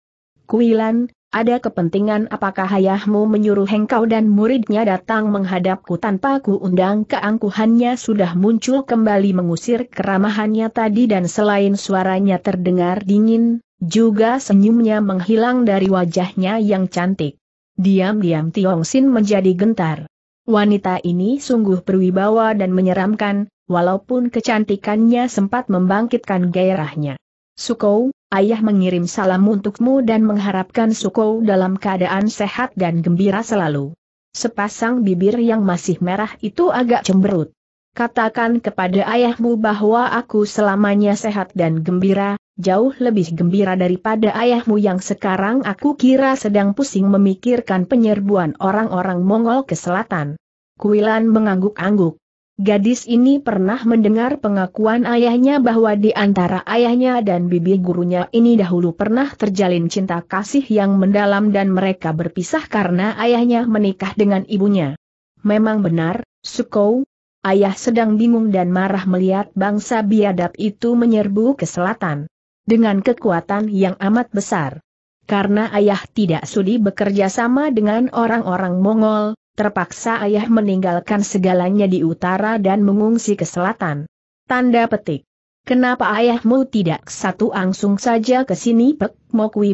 Kuilan, ada kepentingan apakah ayahmu menyuruh hengkau dan muridnya datang menghadapku tanpa ku undang keangkuhannya sudah muncul kembali mengusir keramahannya tadi dan selain suaranya terdengar dingin, juga senyumnya menghilang dari wajahnya yang cantik. Diam-diam Tiong Sin menjadi gentar. Wanita ini sungguh berwibawa dan menyeramkan, walaupun kecantikannya sempat membangkitkan gairahnya. Sukou, ayah mengirim salam untukmu dan mengharapkan Sukou dalam keadaan sehat dan gembira selalu. Sepasang bibir yang masih merah itu agak cemberut. Katakan kepada ayahmu bahwa aku selamanya sehat dan gembira, jauh lebih gembira daripada ayahmu yang sekarang aku kira sedang pusing memikirkan penyerbuan orang-orang Mongol ke selatan. Kuilan mengangguk-angguk. Gadis ini pernah mendengar pengakuan ayahnya bahwa di antara ayahnya dan bibi gurunya ini dahulu pernah terjalin cinta kasih yang mendalam dan mereka berpisah karena ayahnya menikah dengan ibunya. Memang benar, Sukou? ayah sedang bingung dan marah melihat bangsa biadab itu menyerbu ke selatan. Dengan kekuatan yang amat besar. Karena ayah tidak sudi bekerja sama dengan orang-orang Mongol, terpaksa ayah meninggalkan segalanya di utara dan mengungsi ke selatan. Tanda petik. Kenapa ayahmu tidak satu langsung saja ke sini Pek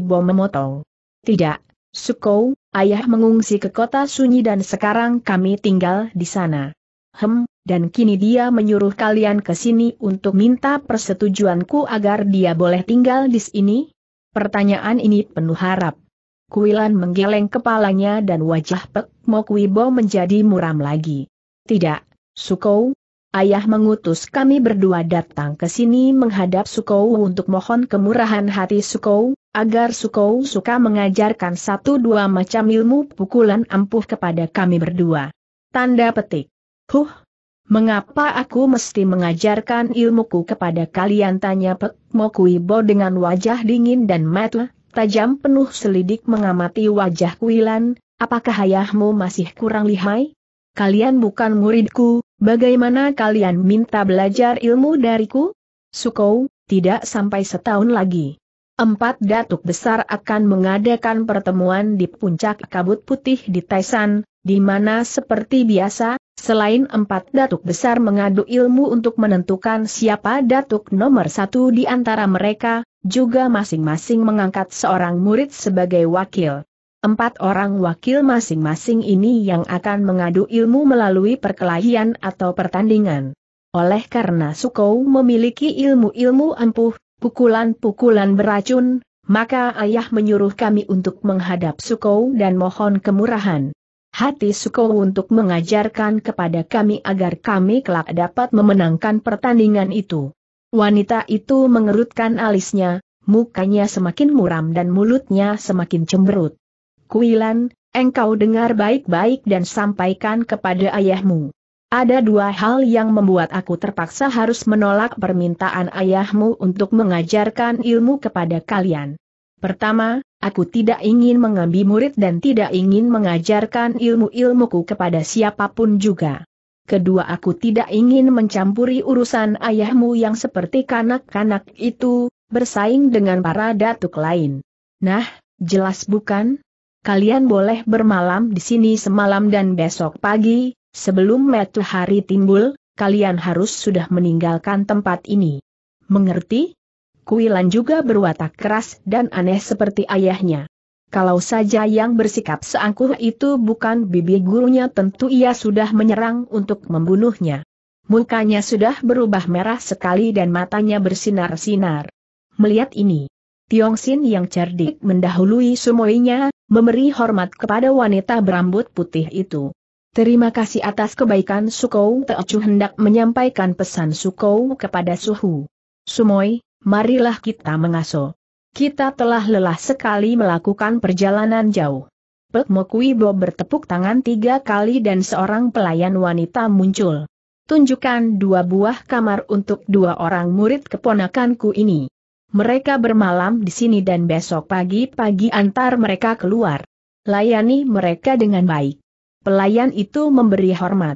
bom memotong? Tidak, Sukou, ayah mengungsi ke kota sunyi dan sekarang kami tinggal di sana. Hem, dan kini dia menyuruh kalian ke sini untuk minta persetujuanku agar dia boleh tinggal di sini? Pertanyaan ini penuh harap. Kuilan menggeleng kepalanya dan wajah Pek Mok Wibo menjadi muram lagi. Tidak, Sukou. Ayah mengutus kami berdua datang ke sini menghadap Sukou untuk mohon kemurahan hati Sukou, agar Sukou suka mengajarkan satu dua macam ilmu pukulan ampuh kepada kami berdua. Tanda petik. Huh, mengapa aku mesti mengajarkan ilmuku kepada kalian? Tanya Pek Mokuibo dengan wajah dingin dan mata tajam penuh selidik mengamati wajah Kuilan, apakah ayahmu masih kurang lihai? Kalian bukan muridku, bagaimana kalian minta belajar ilmu dariku? Sukou, tidak sampai setahun lagi. Empat datuk besar akan mengadakan pertemuan di puncak kabut putih di Taisan, di mana seperti biasa, selain empat datuk besar mengadu ilmu untuk menentukan siapa datuk nomor satu di antara mereka, juga masing-masing mengangkat seorang murid sebagai wakil. Empat orang wakil masing-masing ini yang akan mengadu ilmu melalui perkelahian atau pertandingan. Oleh karena Sukou memiliki ilmu-ilmu ampuh, pukulan-pukulan beracun, maka ayah menyuruh kami untuk menghadap Sukou dan mohon kemurahan hati Sukou untuk mengajarkan kepada kami agar kami kelak dapat memenangkan pertandingan itu. Wanita itu mengerutkan alisnya, mukanya semakin muram dan mulutnya semakin cemberut. Kuilan, engkau dengar baik-baik dan sampaikan kepada ayahmu. Ada dua hal yang membuat aku terpaksa harus menolak permintaan ayahmu untuk mengajarkan ilmu kepada kalian. Pertama, aku tidak ingin mengambil murid dan tidak ingin mengajarkan ilmu-ilmuku kepada siapapun juga kedua aku tidak ingin mencampuri urusan ayahmu yang seperti kanak-kanak itu, bersaing dengan para datuk lain. Nah, jelas bukan? Kalian boleh bermalam di sini semalam dan besok pagi, sebelum matahari timbul, kalian harus sudah meninggalkan tempat ini. Mengerti? Kuilan juga berwatak keras dan aneh seperti ayahnya kalau saja yang bersikap seangkuh itu bukan bibi gurunya tentu ia sudah menyerang untuk membunuhnya. Mukanya sudah berubah merah sekali dan matanya bersinar-sinar. Melihat ini, Tiong Sin yang cerdik mendahului semuanya, memberi hormat kepada wanita berambut putih itu. Terima kasih atas kebaikan Sukou Teocu hendak menyampaikan pesan Sukou kepada Suhu. Sumoy, marilah kita mengaso. Kita telah lelah sekali melakukan perjalanan jauh. Pek Mokuibo bertepuk tangan tiga kali dan seorang pelayan wanita muncul. Tunjukkan dua buah kamar untuk dua orang murid keponakanku ini. Mereka bermalam di sini dan besok pagi-pagi antar mereka keluar. Layani mereka dengan baik. Pelayan itu memberi hormat.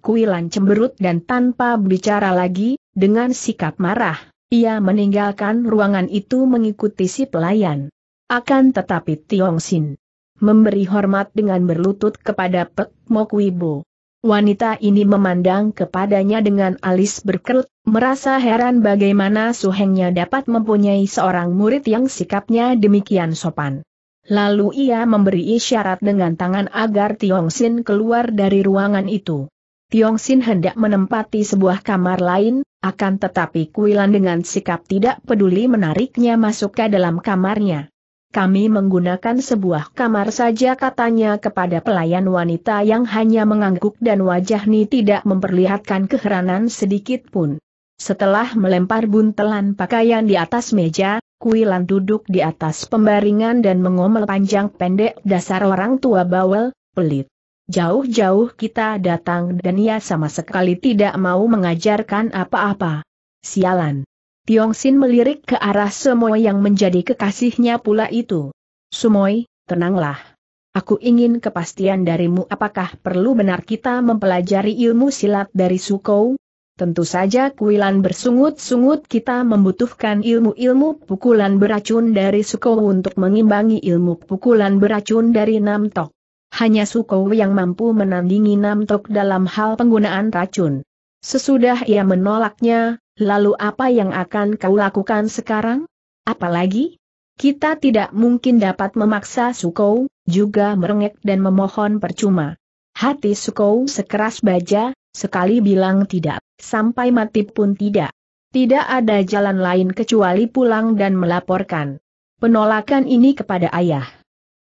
Kuilan cemberut dan tanpa bicara lagi, dengan sikap marah, ia meninggalkan ruangan itu mengikuti si pelayan. Akan tetapi Tiong Sin memberi hormat dengan berlutut kepada Pek Mok Wibo. Wanita ini memandang kepadanya dengan alis berkerut, merasa heran bagaimana suhengnya dapat mempunyai seorang murid yang sikapnya demikian sopan. Lalu ia memberi isyarat dengan tangan agar Tiong Sin keluar dari ruangan itu. Tiong Sin hendak menempati sebuah kamar lain, akan tetapi Kuilan dengan sikap tidak peduli menariknya masuk ke dalam kamarnya. Kami menggunakan sebuah kamar saja katanya kepada pelayan wanita yang hanya mengangguk dan wajah Ni tidak memperlihatkan keheranan sedikit pun. Setelah melempar buntelan pakaian di atas meja, Kuilan duduk di atas pembaringan dan mengomel panjang pendek dasar orang tua bawel, pelit. Jauh-jauh kita datang dan ia sama sekali tidak mau mengajarkan apa-apa. Sialan. Tiong Sin melirik ke arah Sumoy yang menjadi kekasihnya pula itu. Sumoy, tenanglah. Aku ingin kepastian darimu apakah perlu benar kita mempelajari ilmu silat dari Sukou? Tentu saja kuilan bersungut-sungut kita membutuhkan ilmu-ilmu pukulan beracun dari Sukou untuk mengimbangi ilmu pukulan beracun dari Namtok hanya Sukow yang mampu menandingi Namtok dalam hal penggunaan racun. Sesudah ia menolaknya, lalu apa yang akan kau lakukan sekarang? Apalagi? Kita tidak mungkin dapat memaksa Sukow, juga merengek dan memohon percuma. Hati Sukow sekeras baja, sekali bilang tidak, sampai mati pun tidak. Tidak ada jalan lain kecuali pulang dan melaporkan penolakan ini kepada ayah.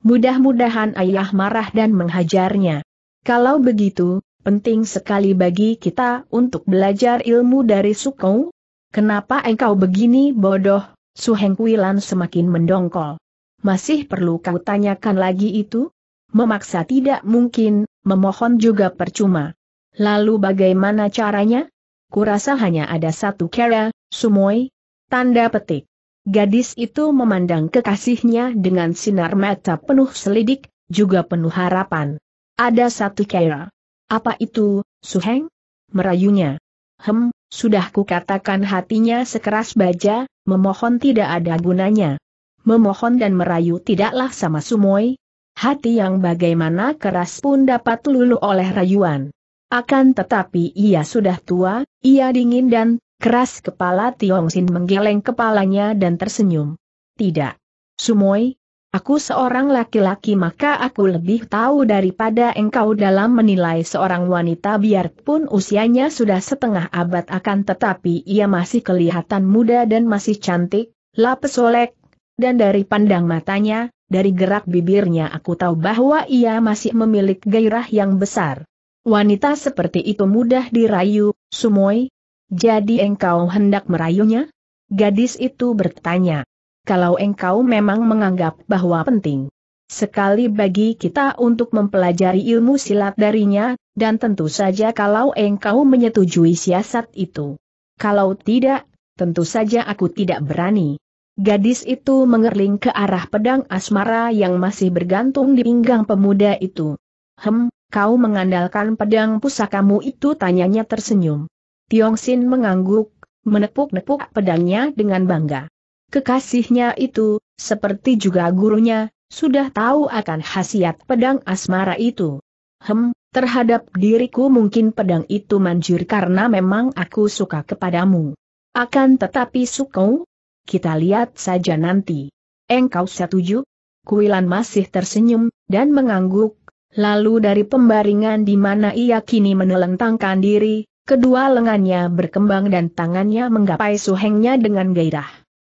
Mudah-mudahan ayah marah dan menghajarnya. Kalau begitu, penting sekali bagi kita untuk belajar ilmu dari Sukou. Kenapa engkau begini bodoh? Suheng Kuilan semakin mendongkol. Masih perlu kau tanyakan lagi itu? Memaksa tidak mungkin, memohon juga percuma. Lalu bagaimana caranya? Kurasa hanya ada satu cara, Sumoi. Tanda petik. Gadis itu memandang kekasihnya dengan sinar mata penuh selidik, juga penuh harapan. Ada satu kera. Apa itu, Suheng? Merayunya. Hem, sudah kukatakan hatinya sekeras baja, memohon tidak ada gunanya. Memohon dan merayu tidaklah sama sumoy. Hati yang bagaimana keras pun dapat luluh oleh rayuan. Akan tetapi ia sudah tua, ia dingin dan Keras kepala Tiongsin menggeleng kepalanya dan tersenyum. Tidak. Sumoi, aku seorang laki-laki maka aku lebih tahu daripada engkau dalam menilai seorang wanita biarpun usianya sudah setengah abad akan tetapi ia masih kelihatan muda dan masih cantik, lapis olek, dan dari pandang matanya, dari gerak bibirnya aku tahu bahwa ia masih memiliki gairah yang besar. Wanita seperti itu mudah dirayu, Sumoi, jadi engkau hendak merayunya? Gadis itu bertanya. Kalau engkau memang menganggap bahwa penting sekali bagi kita untuk mempelajari ilmu silat darinya, dan tentu saja kalau engkau menyetujui siasat itu. Kalau tidak, tentu saja aku tidak berani. Gadis itu mengerling ke arah pedang asmara yang masih bergantung di pinggang pemuda itu. Hem, kau mengandalkan pedang pusakamu itu tanyanya tersenyum. Tiong Sin mengangguk, menepuk-nepuk pedangnya dengan bangga. Kekasihnya itu, seperti juga gurunya, sudah tahu akan khasiat pedang asmara itu. Hem, terhadap diriku mungkin pedang itu manjur karena memang aku suka kepadamu. Akan tetapi suko, kita lihat saja nanti. Engkau setuju? Kuilan masih tersenyum, dan mengangguk, lalu dari pembaringan di mana ia kini menelentangkan diri, Kedua lengannya berkembang dan tangannya menggapai suhengnya dengan gairah.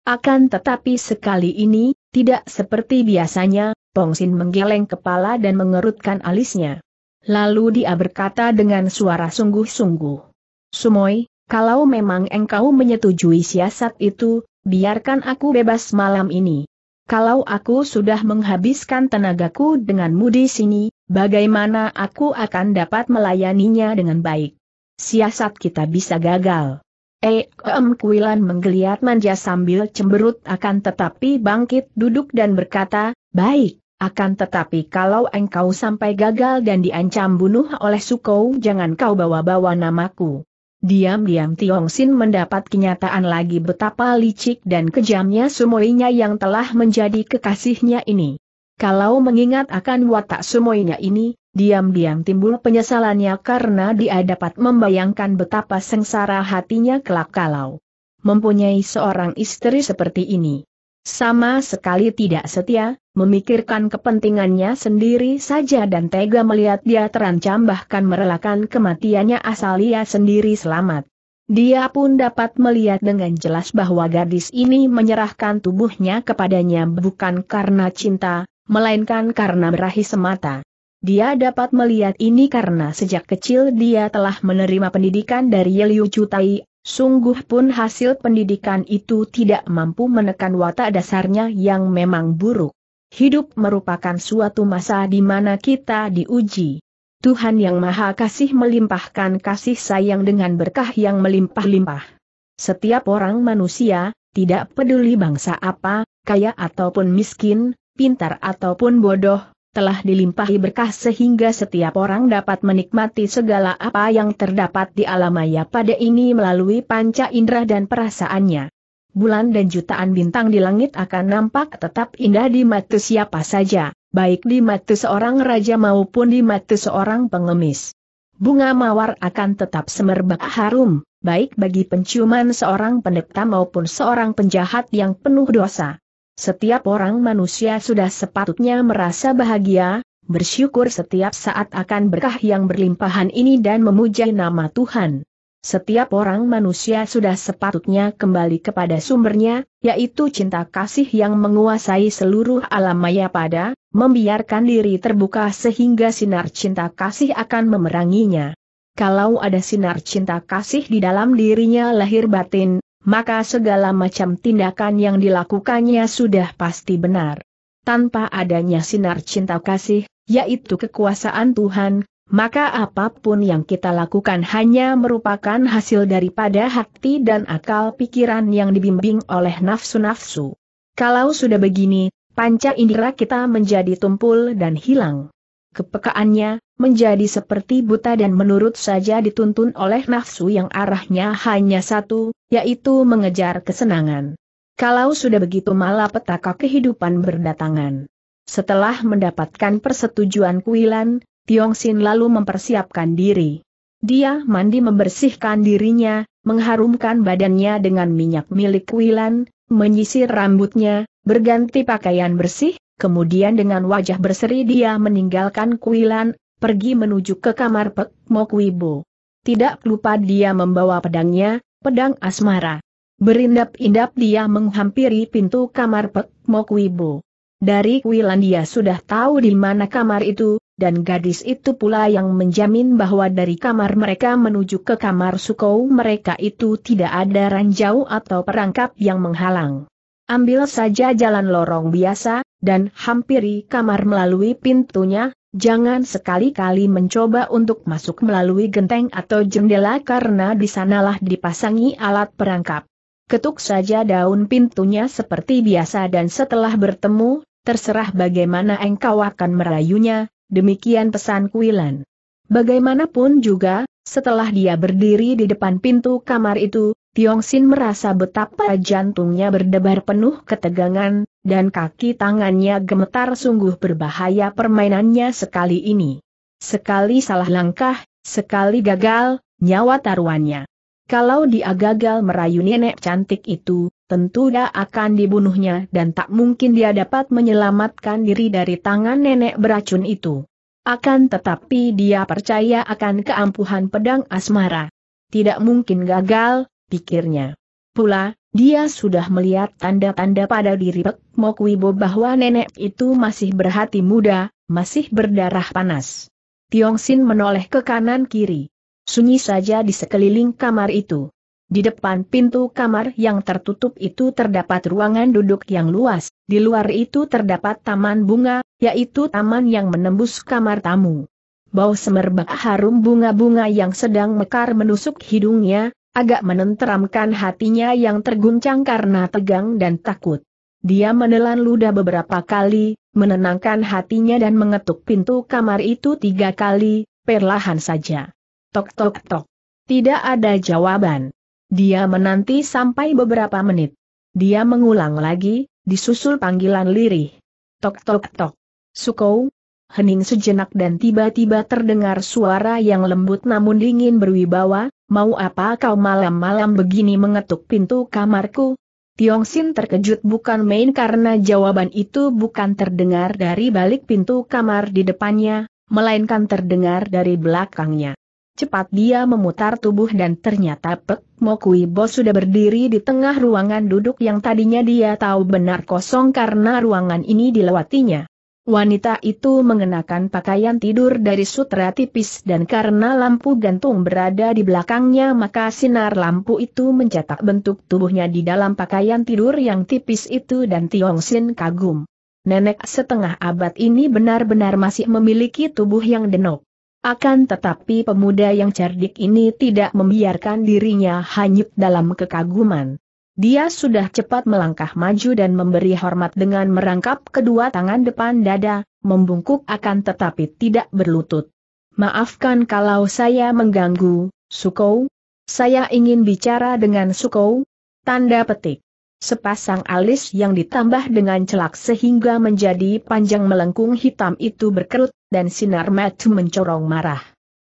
Akan tetapi sekali ini, tidak seperti biasanya, Pongsin menggeleng kepala dan mengerutkan alisnya. Lalu dia berkata dengan suara sungguh-sungguh. Sumoy, kalau memang engkau menyetujui siasat itu, biarkan aku bebas malam ini. Kalau aku sudah menghabiskan tenagaku denganmu di sini, bagaimana aku akan dapat melayaninya dengan baik? siasat kita bisa gagal. Eem eh, Kuilan menggeliat manja sambil cemberut akan tetapi bangkit duduk dan berkata, baik, akan tetapi kalau engkau sampai gagal dan diancam bunuh oleh Sukou jangan kau bawa-bawa namaku. Diam-diam Tiong Sin mendapat kenyataan lagi betapa licik dan kejamnya sumoinya yang telah menjadi kekasihnya ini. Kalau mengingat akan watak sumoinya ini, Diam-diam timbul penyesalannya karena dia dapat membayangkan betapa sengsara hatinya kelak kalau mempunyai seorang istri seperti ini. Sama sekali tidak setia, memikirkan kepentingannya sendiri saja dan tega melihat dia terancam bahkan merelakan kematiannya asal ia sendiri selamat. Dia pun dapat melihat dengan jelas bahwa gadis ini menyerahkan tubuhnya kepadanya bukan karena cinta, melainkan karena berahi semata. Dia dapat melihat ini karena sejak kecil dia telah menerima pendidikan dari Yeliu Cutai, sungguh pun hasil pendidikan itu tidak mampu menekan watak dasarnya yang memang buruk. Hidup merupakan suatu masa di mana kita diuji. Tuhan Yang Maha Kasih melimpahkan kasih sayang dengan berkah yang melimpah-limpah. Setiap orang manusia, tidak peduli bangsa apa, kaya ataupun miskin, pintar ataupun bodoh, telah dilimpahi berkah sehingga setiap orang dapat menikmati segala apa yang terdapat di alam maya pada ini melalui panca indera dan perasaannya. Bulan dan jutaan bintang di langit akan nampak tetap indah di mata siapa saja, baik di mata seorang raja maupun di mata seorang pengemis. Bunga mawar akan tetap semerbak harum, baik bagi penciuman seorang pendeta maupun seorang penjahat yang penuh dosa. Setiap orang manusia sudah sepatutnya merasa bahagia, bersyukur setiap saat akan berkah yang berlimpahan ini dan memuja nama Tuhan. Setiap orang manusia sudah sepatutnya kembali kepada sumbernya, yaitu cinta kasih yang menguasai seluruh alam maya pada, membiarkan diri terbuka sehingga sinar cinta kasih akan memeranginya. Kalau ada sinar cinta kasih di dalam dirinya lahir batin, maka segala macam tindakan yang dilakukannya sudah pasti benar. Tanpa adanya sinar cinta kasih, yaitu kekuasaan Tuhan, maka apapun yang kita lakukan hanya merupakan hasil daripada hati dan akal pikiran yang dibimbing oleh nafsu-nafsu. Kalau sudah begini, panca indera kita menjadi tumpul dan hilang. Kepekaannya, menjadi seperti buta dan menurut saja dituntun oleh nafsu yang arahnya hanya satu, yaitu mengejar kesenangan. Kalau sudah begitu malah petaka kehidupan berdatangan. Setelah mendapatkan persetujuan Kuilan, Tiong Sin lalu mempersiapkan diri. Dia mandi membersihkan dirinya, mengharumkan badannya dengan minyak milik kuilan, menyisir rambutnya, berganti pakaian bersih, kemudian dengan wajah berseri dia meninggalkan Kuilan pergi menuju ke kamar Pek Mokwibo. Tidak lupa dia membawa pedangnya, pedang asmara. Berindap-indap dia menghampiri pintu kamar Pek Mokwibo. Dari Wilan dia sudah tahu di mana kamar itu, dan gadis itu pula yang menjamin bahwa dari kamar mereka menuju ke kamar Sukou mereka itu tidak ada ranjau atau perangkap yang menghalang. Ambil saja jalan lorong biasa, dan hampiri kamar melalui pintunya, Jangan sekali-kali mencoba untuk masuk melalui genteng atau jendela karena di sanalah dipasangi alat perangkap. Ketuk saja daun pintunya seperti biasa dan setelah bertemu, terserah bagaimana engkau akan merayunya, demikian pesan Kuilan. Bagaimanapun juga, setelah dia berdiri di depan pintu kamar itu, Tiong Sin merasa betapa jantungnya berdebar penuh ketegangan, dan kaki tangannya gemetar sungguh berbahaya permainannya sekali ini. Sekali salah langkah, sekali gagal, nyawa taruhannya. Kalau dia gagal merayu nenek cantik itu, tentu dia akan dibunuhnya dan tak mungkin dia dapat menyelamatkan diri dari tangan nenek beracun itu. Akan tetapi dia percaya akan keampuhan pedang asmara. Tidak mungkin gagal, pikirnya. Pula, dia sudah melihat tanda-tanda pada diri Pek Mokwibo bahwa nenek itu masih berhati muda, masih berdarah panas. Tiong Sin menoleh ke kanan kiri. Sunyi saja di sekeliling kamar itu. Di depan pintu kamar yang tertutup itu terdapat ruangan duduk yang luas, di luar itu terdapat taman bunga, yaitu taman yang menembus kamar tamu. Bau semerbak harum bunga-bunga yang sedang mekar menusuk hidungnya, agak menenteramkan hatinya yang terguncang karena tegang dan takut. Dia menelan ludah beberapa kali, menenangkan hatinya dan mengetuk pintu kamar itu tiga kali, perlahan saja. Tok tok tok. Tidak ada jawaban. Dia menanti sampai beberapa menit. Dia mengulang lagi, disusul panggilan lirih. Tok tok tok. Sukou. Hening sejenak dan tiba-tiba terdengar suara yang lembut namun dingin berwibawa, mau apa kau malam-malam begini mengetuk pintu kamarku? Tiong Sin terkejut bukan main karena jawaban itu bukan terdengar dari balik pintu kamar di depannya, melainkan terdengar dari belakangnya. Cepat dia memutar tubuh dan ternyata Pek Mokui Bo sudah berdiri di tengah ruangan duduk yang tadinya dia tahu benar kosong karena ruangan ini dilewatinya. Wanita itu mengenakan pakaian tidur dari sutra tipis dan karena lampu gantung berada di belakangnya maka sinar lampu itu mencetak bentuk tubuhnya di dalam pakaian tidur yang tipis itu dan Tiong Sin kagum. Nenek setengah abad ini benar-benar masih memiliki tubuh yang denok. Akan tetapi pemuda yang cerdik ini tidak membiarkan dirinya hanyut dalam kekaguman. Dia sudah cepat melangkah maju dan memberi hormat dengan merangkap kedua tangan depan dada, membungkuk akan tetapi tidak berlutut. Maafkan kalau saya mengganggu, Sukou. Saya ingin bicara dengan Sukou. Tanda petik. Sepasang alis yang ditambah dengan celak sehingga menjadi panjang melengkung hitam itu berkerut, dan sinar mata mencorong marah.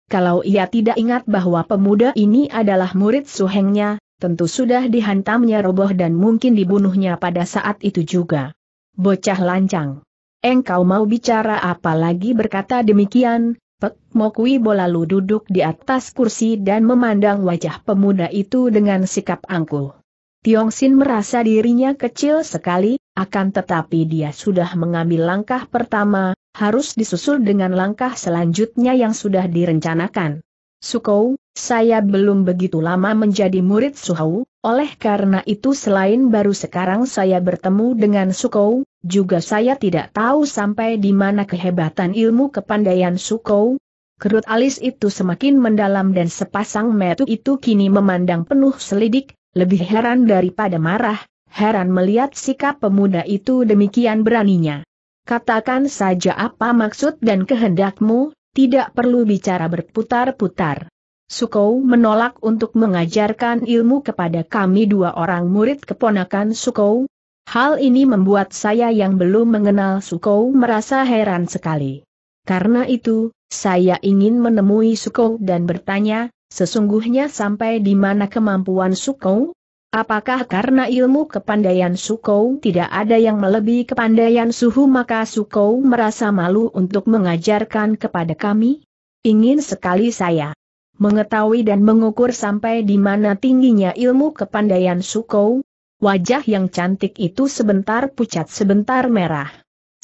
Kalau ia tidak ingat bahwa pemuda ini adalah murid suhengnya, tentu sudah dihantamnya roboh dan mungkin dibunuhnya pada saat itu juga. Bocah lancang. Engkau mau bicara apa lagi berkata demikian, Pek Mokwi lalu duduk di atas kursi dan memandang wajah pemuda itu dengan sikap angkuh. Tiong Sin merasa dirinya kecil sekali, akan tetapi dia sudah mengambil langkah pertama, harus disusul dengan langkah selanjutnya yang sudah direncanakan. Sukou, saya belum begitu lama menjadi murid Suhou, oleh karena itu selain baru sekarang saya bertemu dengan Sukou, juga saya tidak tahu sampai di mana kehebatan ilmu kepandaian Sukou. Kerut alis itu semakin mendalam dan sepasang metu itu kini memandang penuh selidik, lebih heran daripada marah, heran melihat sikap pemuda itu demikian beraninya. Katakan saja apa maksud dan kehendakmu, tidak perlu bicara berputar-putar. Sukou menolak untuk mengajarkan ilmu kepada kami dua orang murid keponakan Sukou. Hal ini membuat saya yang belum mengenal Sukou merasa heran sekali. Karena itu, saya ingin menemui Sukou dan bertanya, sesungguhnya sampai di mana kemampuan Sukou? Apakah karena ilmu kepandaian Sukou tidak ada yang melebihi kepandaian Suhu maka Sukou merasa malu untuk mengajarkan kepada kami? Ingin sekali saya mengetahui dan mengukur sampai di mana tingginya ilmu kepandaian Sukou. Wajah yang cantik itu sebentar pucat sebentar merah.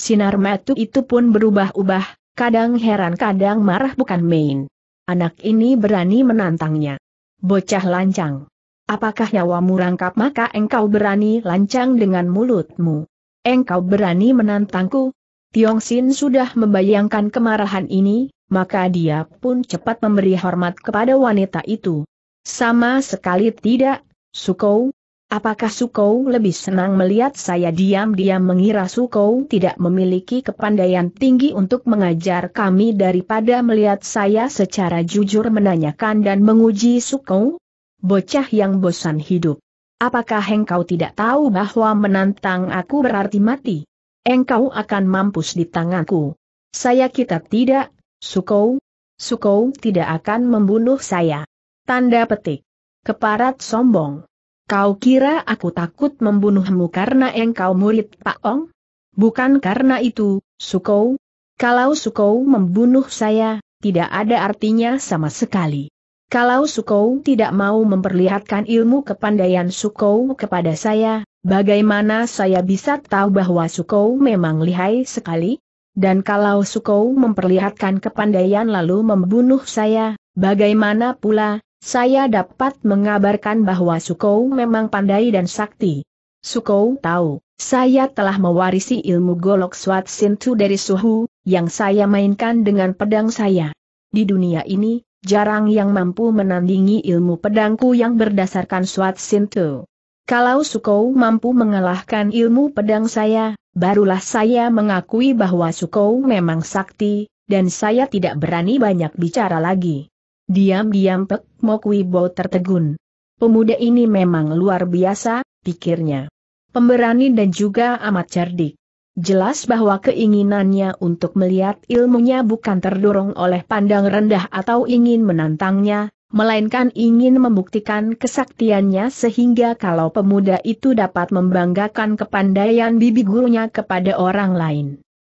Sinar metu itu pun berubah-ubah, kadang heran kadang marah bukan main. Anak ini berani menantangnya. Bocah lancang. Apakah nyawamu rangkap maka engkau berani lancang dengan mulutmu? Engkau berani menantangku? Tiong Sin sudah membayangkan kemarahan ini, maka dia pun cepat memberi hormat kepada wanita itu. Sama sekali tidak, Sukou. Apakah Sukou lebih senang melihat saya diam-diam mengira Sukou tidak memiliki kepandaian tinggi untuk mengajar kami daripada melihat saya secara jujur menanyakan dan menguji Sukou? Bocah yang bosan hidup. Apakah engkau tidak tahu bahwa menantang aku berarti mati? Engkau akan mampus di tanganku. Saya kita tidak, Sukou, Sukou tidak akan membunuh saya. Tanda petik. Keparat sombong. Kau kira aku takut membunuhmu karena engkau murid Pak Ong? Bukan karena itu, Sukou. Kalau Sukou membunuh saya, tidak ada artinya sama sekali. Kalau Sukou tidak mau memperlihatkan ilmu kepandaian Sukou kepada saya, bagaimana saya bisa tahu bahwa Sukou memang lihai sekali? Dan kalau Sukou memperlihatkan kepandaian lalu membunuh saya, bagaimana pula, saya dapat mengabarkan bahwa Sukou memang pandai dan sakti. Sukou tahu, saya telah mewarisi ilmu golok Swat Sintu dari Suhu, yang saya mainkan dengan pedang saya. Di dunia ini, jarang yang mampu menandingi ilmu pedangku yang berdasarkan Swat Sintu. Kalau Sukou mampu mengalahkan ilmu pedang saya, barulah saya mengakui bahwa Sukou memang sakti, dan saya tidak berani banyak bicara lagi. Diam-diam Pek Mokwibo tertegun. Pemuda ini memang luar biasa, pikirnya. Pemberani dan juga amat cerdik. Jelas bahwa keinginannya untuk melihat ilmunya bukan terdorong oleh pandang rendah atau ingin menantangnya, melainkan ingin membuktikan kesaktiannya sehingga kalau pemuda itu dapat membanggakan kepandaian bibi gurunya kepada orang lain.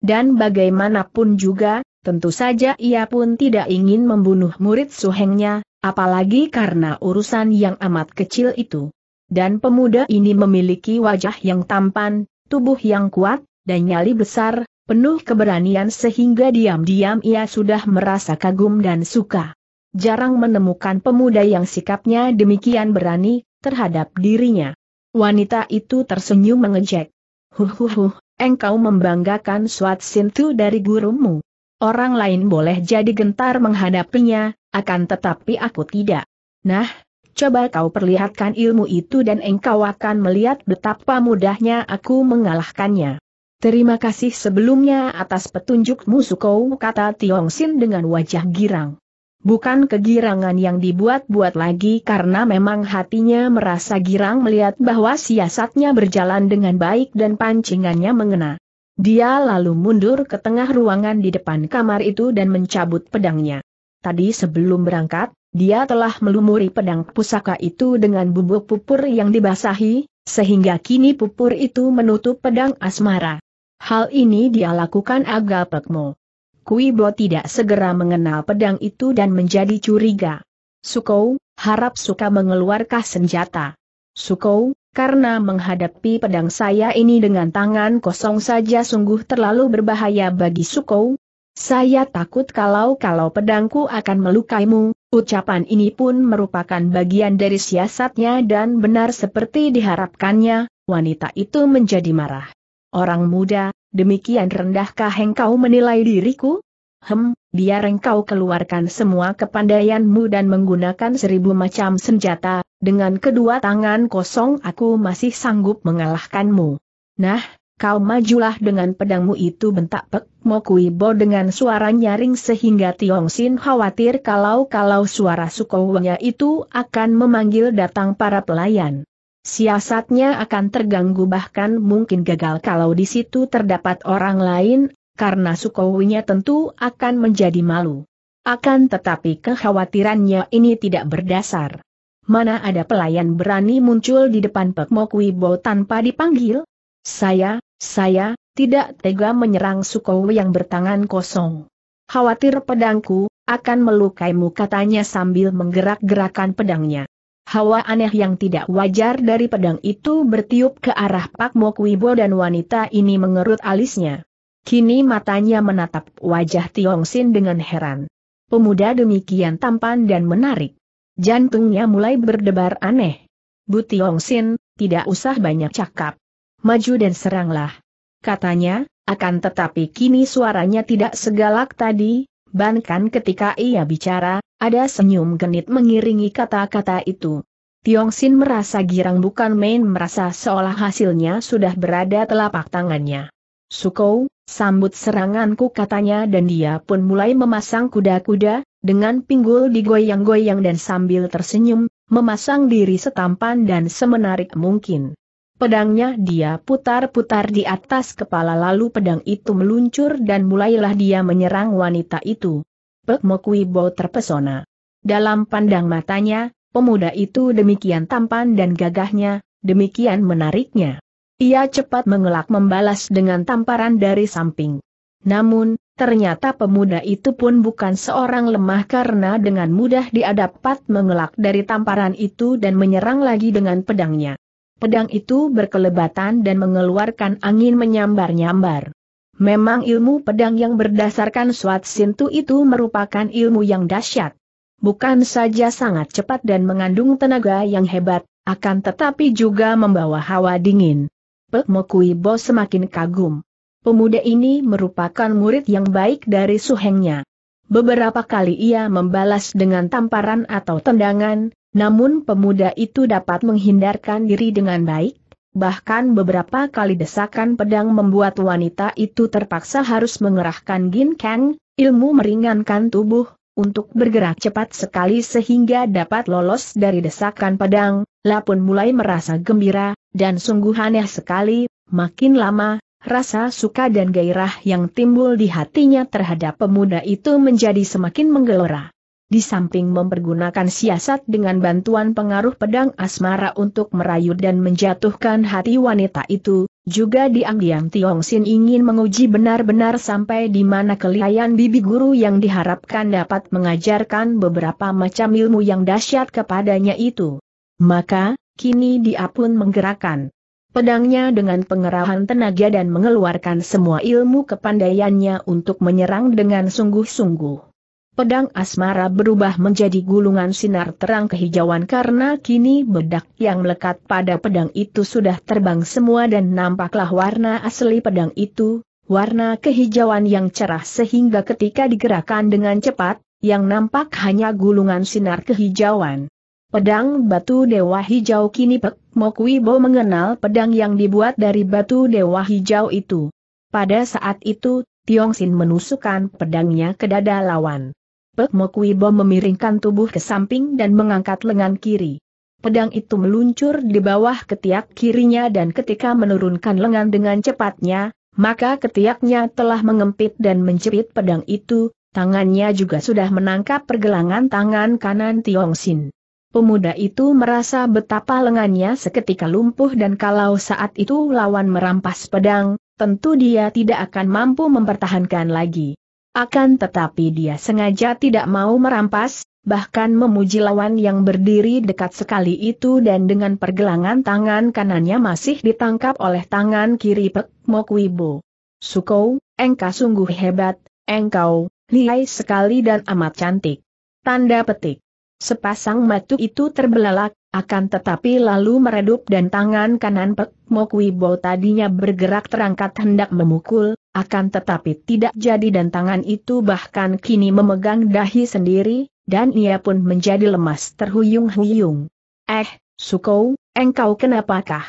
Dan bagaimanapun juga, tentu saja ia pun tidak ingin membunuh murid suhengnya, apalagi karena urusan yang amat kecil itu. Dan pemuda ini memiliki wajah yang tampan, tubuh yang kuat, dan nyali besar, penuh keberanian sehingga diam-diam ia sudah merasa kagum dan suka jarang menemukan pemuda yang sikapnya demikian berani terhadap dirinya. Wanita itu tersenyum mengejek. Huhuhu, engkau membanggakan suat sintu dari gurumu. Orang lain boleh jadi gentar menghadapinya, akan tetapi aku tidak. Nah, coba kau perlihatkan ilmu itu dan engkau akan melihat betapa mudahnya aku mengalahkannya. Terima kasih sebelumnya atas petunjukmu Sukou kata Tiong Sin dengan wajah girang. Bukan kegirangan yang dibuat-buat lagi karena memang hatinya merasa girang melihat bahwa siasatnya berjalan dengan baik dan pancingannya mengena. Dia lalu mundur ke tengah ruangan di depan kamar itu dan mencabut pedangnya. Tadi sebelum berangkat, dia telah melumuri pedang pusaka itu dengan bubuk pupur yang dibasahi, sehingga kini pupur itu menutup pedang asmara. Hal ini dia lakukan agak Pekmo Kui tidak segera mengenal pedang itu dan menjadi curiga. Sukou, harap suka mengeluarkan senjata. Sukou, karena menghadapi pedang saya ini dengan tangan kosong saja sungguh terlalu berbahaya bagi Sukou. Saya takut kalau-kalau pedangku akan melukaimu, ucapan ini pun merupakan bagian dari siasatnya dan benar seperti diharapkannya, wanita itu menjadi marah. Orang muda, demikian rendahkah engkau menilai diriku? Hem, biar engkau keluarkan semua kepandaianmu dan menggunakan seribu macam senjata, dengan kedua tangan kosong aku masih sanggup mengalahkanmu. Nah, kau majulah dengan pedangmu itu bentak Pek mokui bo dengan suara nyaring sehingga Tiong Sin khawatir kalau-kalau suara Sukowanya itu akan memanggil datang para pelayan. Siasatnya akan terganggu bahkan mungkin gagal kalau di situ terdapat orang lain, karena Sukowinya tentu akan menjadi malu. Akan tetapi kekhawatirannya ini tidak berdasar. Mana ada pelayan berani muncul di depan Pek bau tanpa dipanggil? Saya, saya, tidak tega menyerang Sukowi yang bertangan kosong. Khawatir pedangku, akan melukaimu katanya sambil menggerak-gerakan pedangnya. Hawa aneh yang tidak wajar dari pedang itu bertiup ke arah Pak Mok Wibo dan wanita ini mengerut alisnya. Kini matanya menatap wajah Tiong Sin dengan heran. Pemuda demikian tampan dan menarik. Jantungnya mulai berdebar aneh. Bu Tiong Sin, tidak usah banyak cakap. Maju dan seranglah. Katanya, akan tetapi kini suaranya tidak segalak tadi, Bahkan ketika ia bicara, ada senyum genit mengiringi kata-kata itu. Tiong Sin merasa girang bukan main merasa seolah hasilnya sudah berada telapak tangannya. Sukou, sambut seranganku katanya dan dia pun mulai memasang kuda-kuda, dengan pinggul digoyang-goyang dan sambil tersenyum, memasang diri setampan dan semenarik mungkin. Pedangnya dia putar-putar di atas kepala lalu pedang itu meluncur dan mulailah dia menyerang wanita itu. Pek Mokwibo terpesona. Dalam pandang matanya, pemuda itu demikian tampan dan gagahnya, demikian menariknya. Ia cepat mengelak membalas dengan tamparan dari samping. Namun, ternyata pemuda itu pun bukan seorang lemah karena dengan mudah dia dapat mengelak dari tamparan itu dan menyerang lagi dengan pedangnya pedang itu berkelebatan dan mengeluarkan angin menyambar-nyambar. Memang ilmu pedang yang berdasarkan Swat Sintu itu merupakan ilmu yang dahsyat. Bukan saja sangat cepat dan mengandung tenaga yang hebat, akan tetapi juga membawa hawa dingin. Pek Mokui Bo semakin kagum. Pemuda ini merupakan murid yang baik dari suhengnya. Beberapa kali ia membalas dengan tamparan atau tendangan, namun pemuda itu dapat menghindarkan diri dengan baik, bahkan beberapa kali desakan pedang membuat wanita itu terpaksa harus mengerahkan ginkang, ilmu meringankan tubuh, untuk bergerak cepat sekali sehingga dapat lolos dari desakan pedang, Lapun mulai merasa gembira, dan sungguh aneh sekali, makin lama, rasa suka dan gairah yang timbul di hatinya terhadap pemuda itu menjadi semakin menggelora. Di samping mempergunakan siasat dengan bantuan pengaruh pedang asmara untuk merayu dan menjatuhkan hati wanita itu, juga diam-diam Tiong Sin ingin menguji benar-benar sampai di mana kelihayan bibi guru yang diharapkan dapat mengajarkan beberapa macam ilmu yang dahsyat kepadanya itu. Maka, kini dia pun menggerakkan pedangnya dengan pengerahan tenaga dan mengeluarkan semua ilmu kepandaiannya untuk menyerang dengan sungguh-sungguh. Pedang asmara berubah menjadi gulungan sinar terang kehijauan karena kini bedak yang melekat pada pedang itu sudah terbang semua dan nampaklah warna asli pedang itu, warna kehijauan yang cerah sehingga ketika digerakkan dengan cepat, yang nampak hanya gulungan sinar kehijauan. Pedang batu dewa hijau kini Pek Mokwibo mengenal pedang yang dibuat dari batu dewa hijau itu. Pada saat itu, Tiong Sin menusukkan pedangnya ke dada lawan. Pek Bo memiringkan tubuh ke samping dan mengangkat lengan kiri. Pedang itu meluncur di bawah ketiak kirinya dan ketika menurunkan lengan dengan cepatnya, maka ketiaknya telah mengempit dan menjepit pedang itu, tangannya juga sudah menangkap pergelangan tangan kanan Tiong Sin. Pemuda itu merasa betapa lengannya seketika lumpuh dan kalau saat itu lawan merampas pedang, tentu dia tidak akan mampu mempertahankan lagi. Akan tetapi dia sengaja tidak mau merampas, bahkan memuji lawan yang berdiri dekat sekali itu dan dengan pergelangan tangan kanannya masih ditangkap oleh tangan kiri Pek Mokwibo. Sukou, engkau sungguh hebat, engkau, lihai sekali dan amat cantik. Tanda petik. Sepasang matu itu terbelalak, akan tetapi lalu meredup dan tangan kanan Pek Mokwibo tadinya bergerak terangkat hendak memukul, akan tetapi tidak jadi dan tangan itu bahkan kini memegang dahi sendiri, dan ia pun menjadi lemas terhuyung-huyung. Eh, Sukou, engkau kenapakah?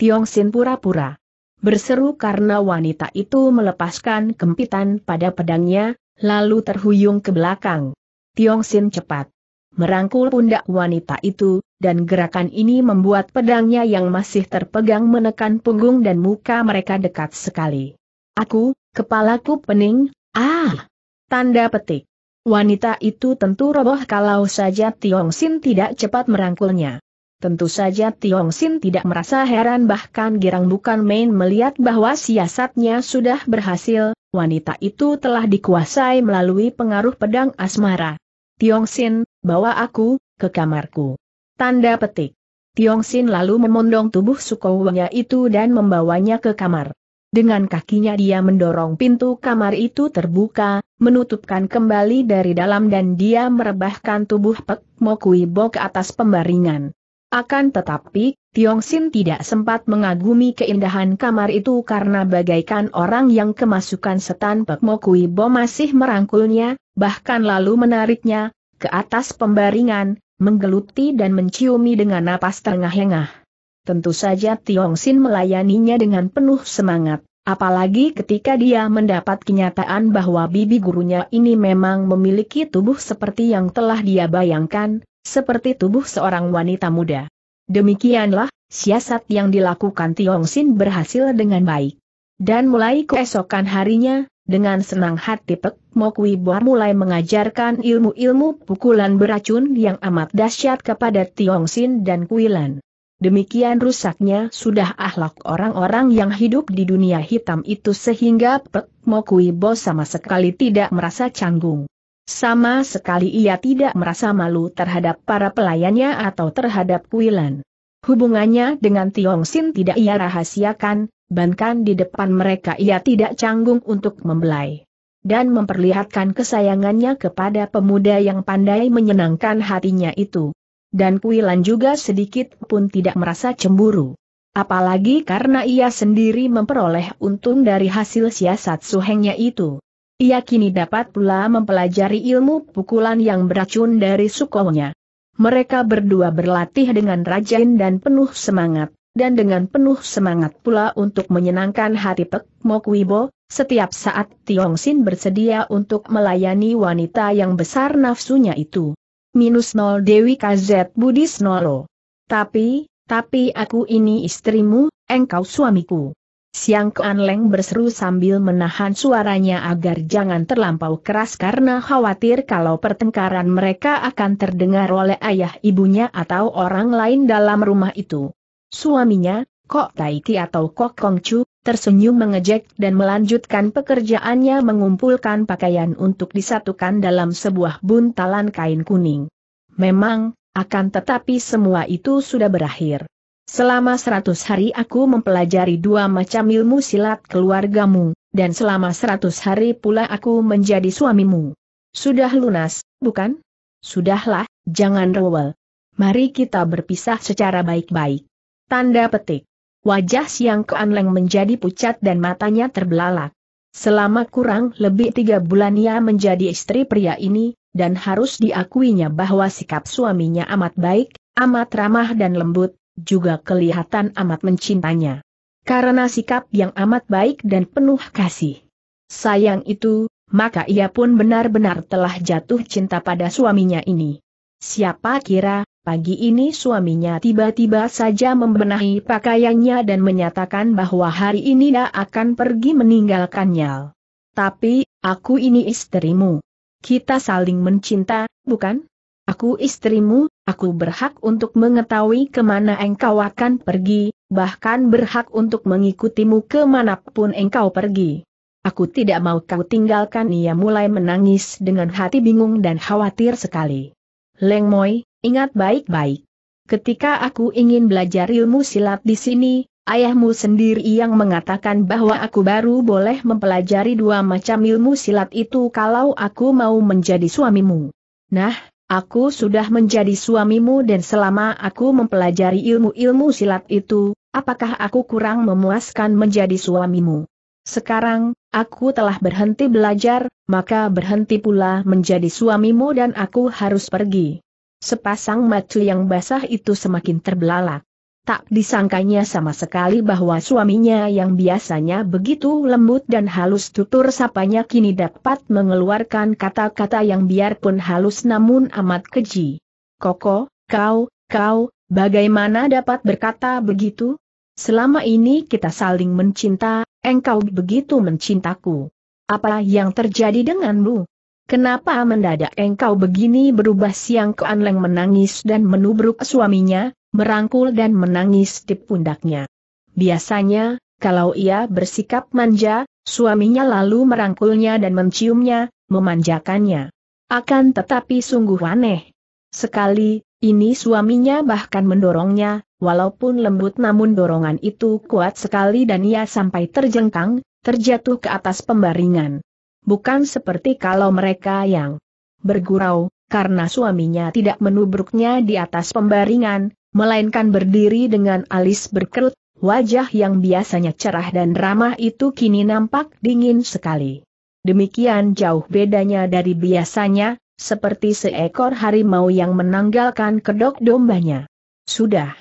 Tiong Sin pura-pura. Berseru karena wanita itu melepaskan kempitan pada pedangnya, lalu terhuyung ke belakang. Tiong Sin cepat merangkul pundak wanita itu, dan gerakan ini membuat pedangnya yang masih terpegang menekan punggung dan muka mereka dekat sekali. Aku, kepalaku pening, ah! Tanda petik. Wanita itu tentu roboh kalau saja Tiong Sin tidak cepat merangkulnya. Tentu saja Tiong Sin tidak merasa heran bahkan girang bukan main melihat bahwa siasatnya sudah berhasil, wanita itu telah dikuasai melalui pengaruh pedang asmara. Tiong Sin, bawa aku, ke kamarku. Tanda petik. Tiong Sin lalu memondong tubuh Sukowanya itu dan membawanya ke kamar. Dengan kakinya dia mendorong pintu kamar itu terbuka, menutupkan kembali dari dalam dan dia merebahkan tubuh Pek Mokui ke atas pembaringan. Akan tetapi, Tiong Sin tidak sempat mengagumi keindahan kamar itu karena bagaikan orang yang kemasukan setan Pek Mokui Bo masih merangkulnya, bahkan lalu menariknya, ke atas pembaringan, menggeluti dan menciumi dengan napas terengah-engah tentu saja Tiong Sin melayaninya dengan penuh semangat. Apalagi ketika dia mendapat kenyataan bahwa bibi gurunya ini memang memiliki tubuh seperti yang telah dia bayangkan, seperti tubuh seorang wanita muda. Demikianlah, siasat yang dilakukan Tiong Sin berhasil dengan baik. Dan mulai keesokan harinya, dengan senang hati Pek Mokwi Boar mulai mengajarkan ilmu-ilmu pukulan beracun yang amat dahsyat kepada Tiong Sin dan Kuilan. Demikian rusaknya sudah ahlak orang-orang yang hidup di dunia hitam itu sehingga Pek Mokui Bo sama sekali tidak merasa canggung. Sama sekali ia tidak merasa malu terhadap para pelayannya atau terhadap Kuilan. Hubungannya dengan Tiong Sin tidak ia rahasiakan, bahkan di depan mereka ia tidak canggung untuk membelai. Dan memperlihatkan kesayangannya kepada pemuda yang pandai menyenangkan hatinya itu dan Puilan juga sedikit pun tidak merasa cemburu. Apalagi karena ia sendiri memperoleh untung dari hasil siasat suhengnya itu. Ia kini dapat pula mempelajari ilmu pukulan yang beracun dari sukonya. Mereka berdua berlatih dengan rajin dan penuh semangat, dan dengan penuh semangat pula untuk menyenangkan hati Pek Mokwibo, setiap saat Tiong Sin bersedia untuk melayani wanita yang besar nafsunya itu minus 0 Dewi KZ Budis nolo. Tapi, tapi aku ini istrimu, engkau suamiku. Siang leng berseru sambil menahan suaranya agar jangan terlampau keras karena khawatir kalau pertengkaran mereka akan terdengar oleh ayah ibunya atau orang lain dalam rumah itu. Suaminya, Kok Taiki atau Kok Kongcu, tersenyum mengejek dan melanjutkan pekerjaannya mengumpulkan pakaian untuk disatukan dalam sebuah buntalan kain kuning. Memang, akan tetapi semua itu sudah berakhir. Selama seratus hari aku mempelajari dua macam ilmu silat keluargamu, dan selama seratus hari pula aku menjadi suamimu. Sudah lunas, bukan? Sudahlah, jangan rewel. Mari kita berpisah secara baik-baik. Tanda petik. Wajah Siang keanlang menjadi pucat dan matanya terbelalak. Selama kurang lebih tiga bulan ia menjadi istri pria ini, dan harus diakuinya bahwa sikap suaminya amat baik, amat ramah dan lembut, juga kelihatan amat mencintanya. Karena sikap yang amat baik dan penuh kasih. Sayang itu, maka ia pun benar-benar telah jatuh cinta pada suaminya ini. Siapa kira, Pagi ini suaminya tiba-tiba saja membenahi pakaiannya dan menyatakan bahwa hari ini dia akan pergi meninggalkannya. Tapi, aku ini istrimu. Kita saling mencinta, bukan? Aku istrimu, aku berhak untuk mengetahui kemana engkau akan pergi, bahkan berhak untuk mengikutimu kemanapun engkau pergi. Aku tidak mau kau tinggalkan ia mulai menangis dengan hati bingung dan khawatir sekali. Leng Moi, Ingat baik-baik. Ketika aku ingin belajar ilmu silat di sini, ayahmu sendiri yang mengatakan bahwa aku baru boleh mempelajari dua macam ilmu silat itu kalau aku mau menjadi suamimu. Nah, aku sudah menjadi suamimu dan selama aku mempelajari ilmu-ilmu silat itu, apakah aku kurang memuaskan menjadi suamimu? Sekarang, aku telah berhenti belajar, maka berhenti pula menjadi suamimu dan aku harus pergi. Sepasang mata yang basah itu semakin terbelalak. Tak disangkanya sama sekali bahwa suaminya yang biasanya begitu lembut dan halus tutur sapanya kini dapat mengeluarkan kata-kata yang biarpun halus namun amat keji. Koko, kau, kau, bagaimana dapat berkata begitu? Selama ini kita saling mencinta, engkau begitu mencintaku. Apa yang terjadi denganmu? Kenapa mendadak engkau begini berubah siang keanlang Anleng menangis dan menubruk suaminya, merangkul dan menangis di pundaknya. Biasanya, kalau ia bersikap manja, suaminya lalu merangkulnya dan menciumnya, memanjakannya. Akan tetapi sungguh aneh. Sekali, ini suaminya bahkan mendorongnya, walaupun lembut namun dorongan itu kuat sekali dan ia sampai terjengkang, terjatuh ke atas pembaringan bukan seperti kalau mereka yang bergurau, karena suaminya tidak menubruknya di atas pembaringan, melainkan berdiri dengan alis berkerut, wajah yang biasanya cerah dan ramah itu kini nampak dingin sekali. Demikian jauh bedanya dari biasanya, seperti seekor harimau yang menanggalkan kedok dombanya. Sudah.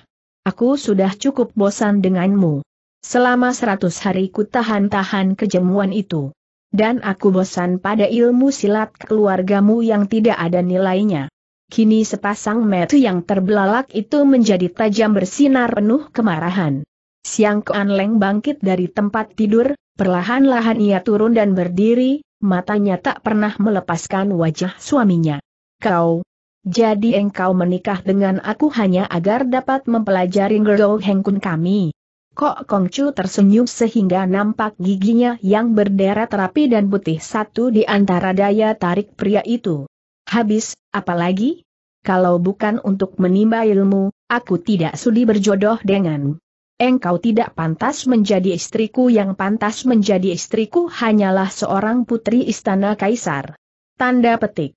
Aku sudah cukup bosan denganmu. Selama seratus hari ku tahan-tahan kejemuan itu dan aku bosan pada ilmu silat keluargamu yang tidak ada nilainya. Kini sepasang metu yang terbelalak itu menjadi tajam bersinar penuh kemarahan. Siang Kuan Leng bangkit dari tempat tidur, perlahan-lahan ia turun dan berdiri, matanya tak pernah melepaskan wajah suaminya. Kau, jadi engkau menikah dengan aku hanya agar dapat mempelajari Gerou Hengkun kami. Kok Kongcu tersenyum sehingga nampak giginya yang berderet rapi dan putih satu di antara daya tarik pria itu. Habis, apalagi? Kalau bukan untuk menimba ilmu, aku tidak sudi berjodoh dengan. Engkau tidak pantas menjadi istriku yang pantas menjadi istriku hanyalah seorang putri istana kaisar. Tanda petik.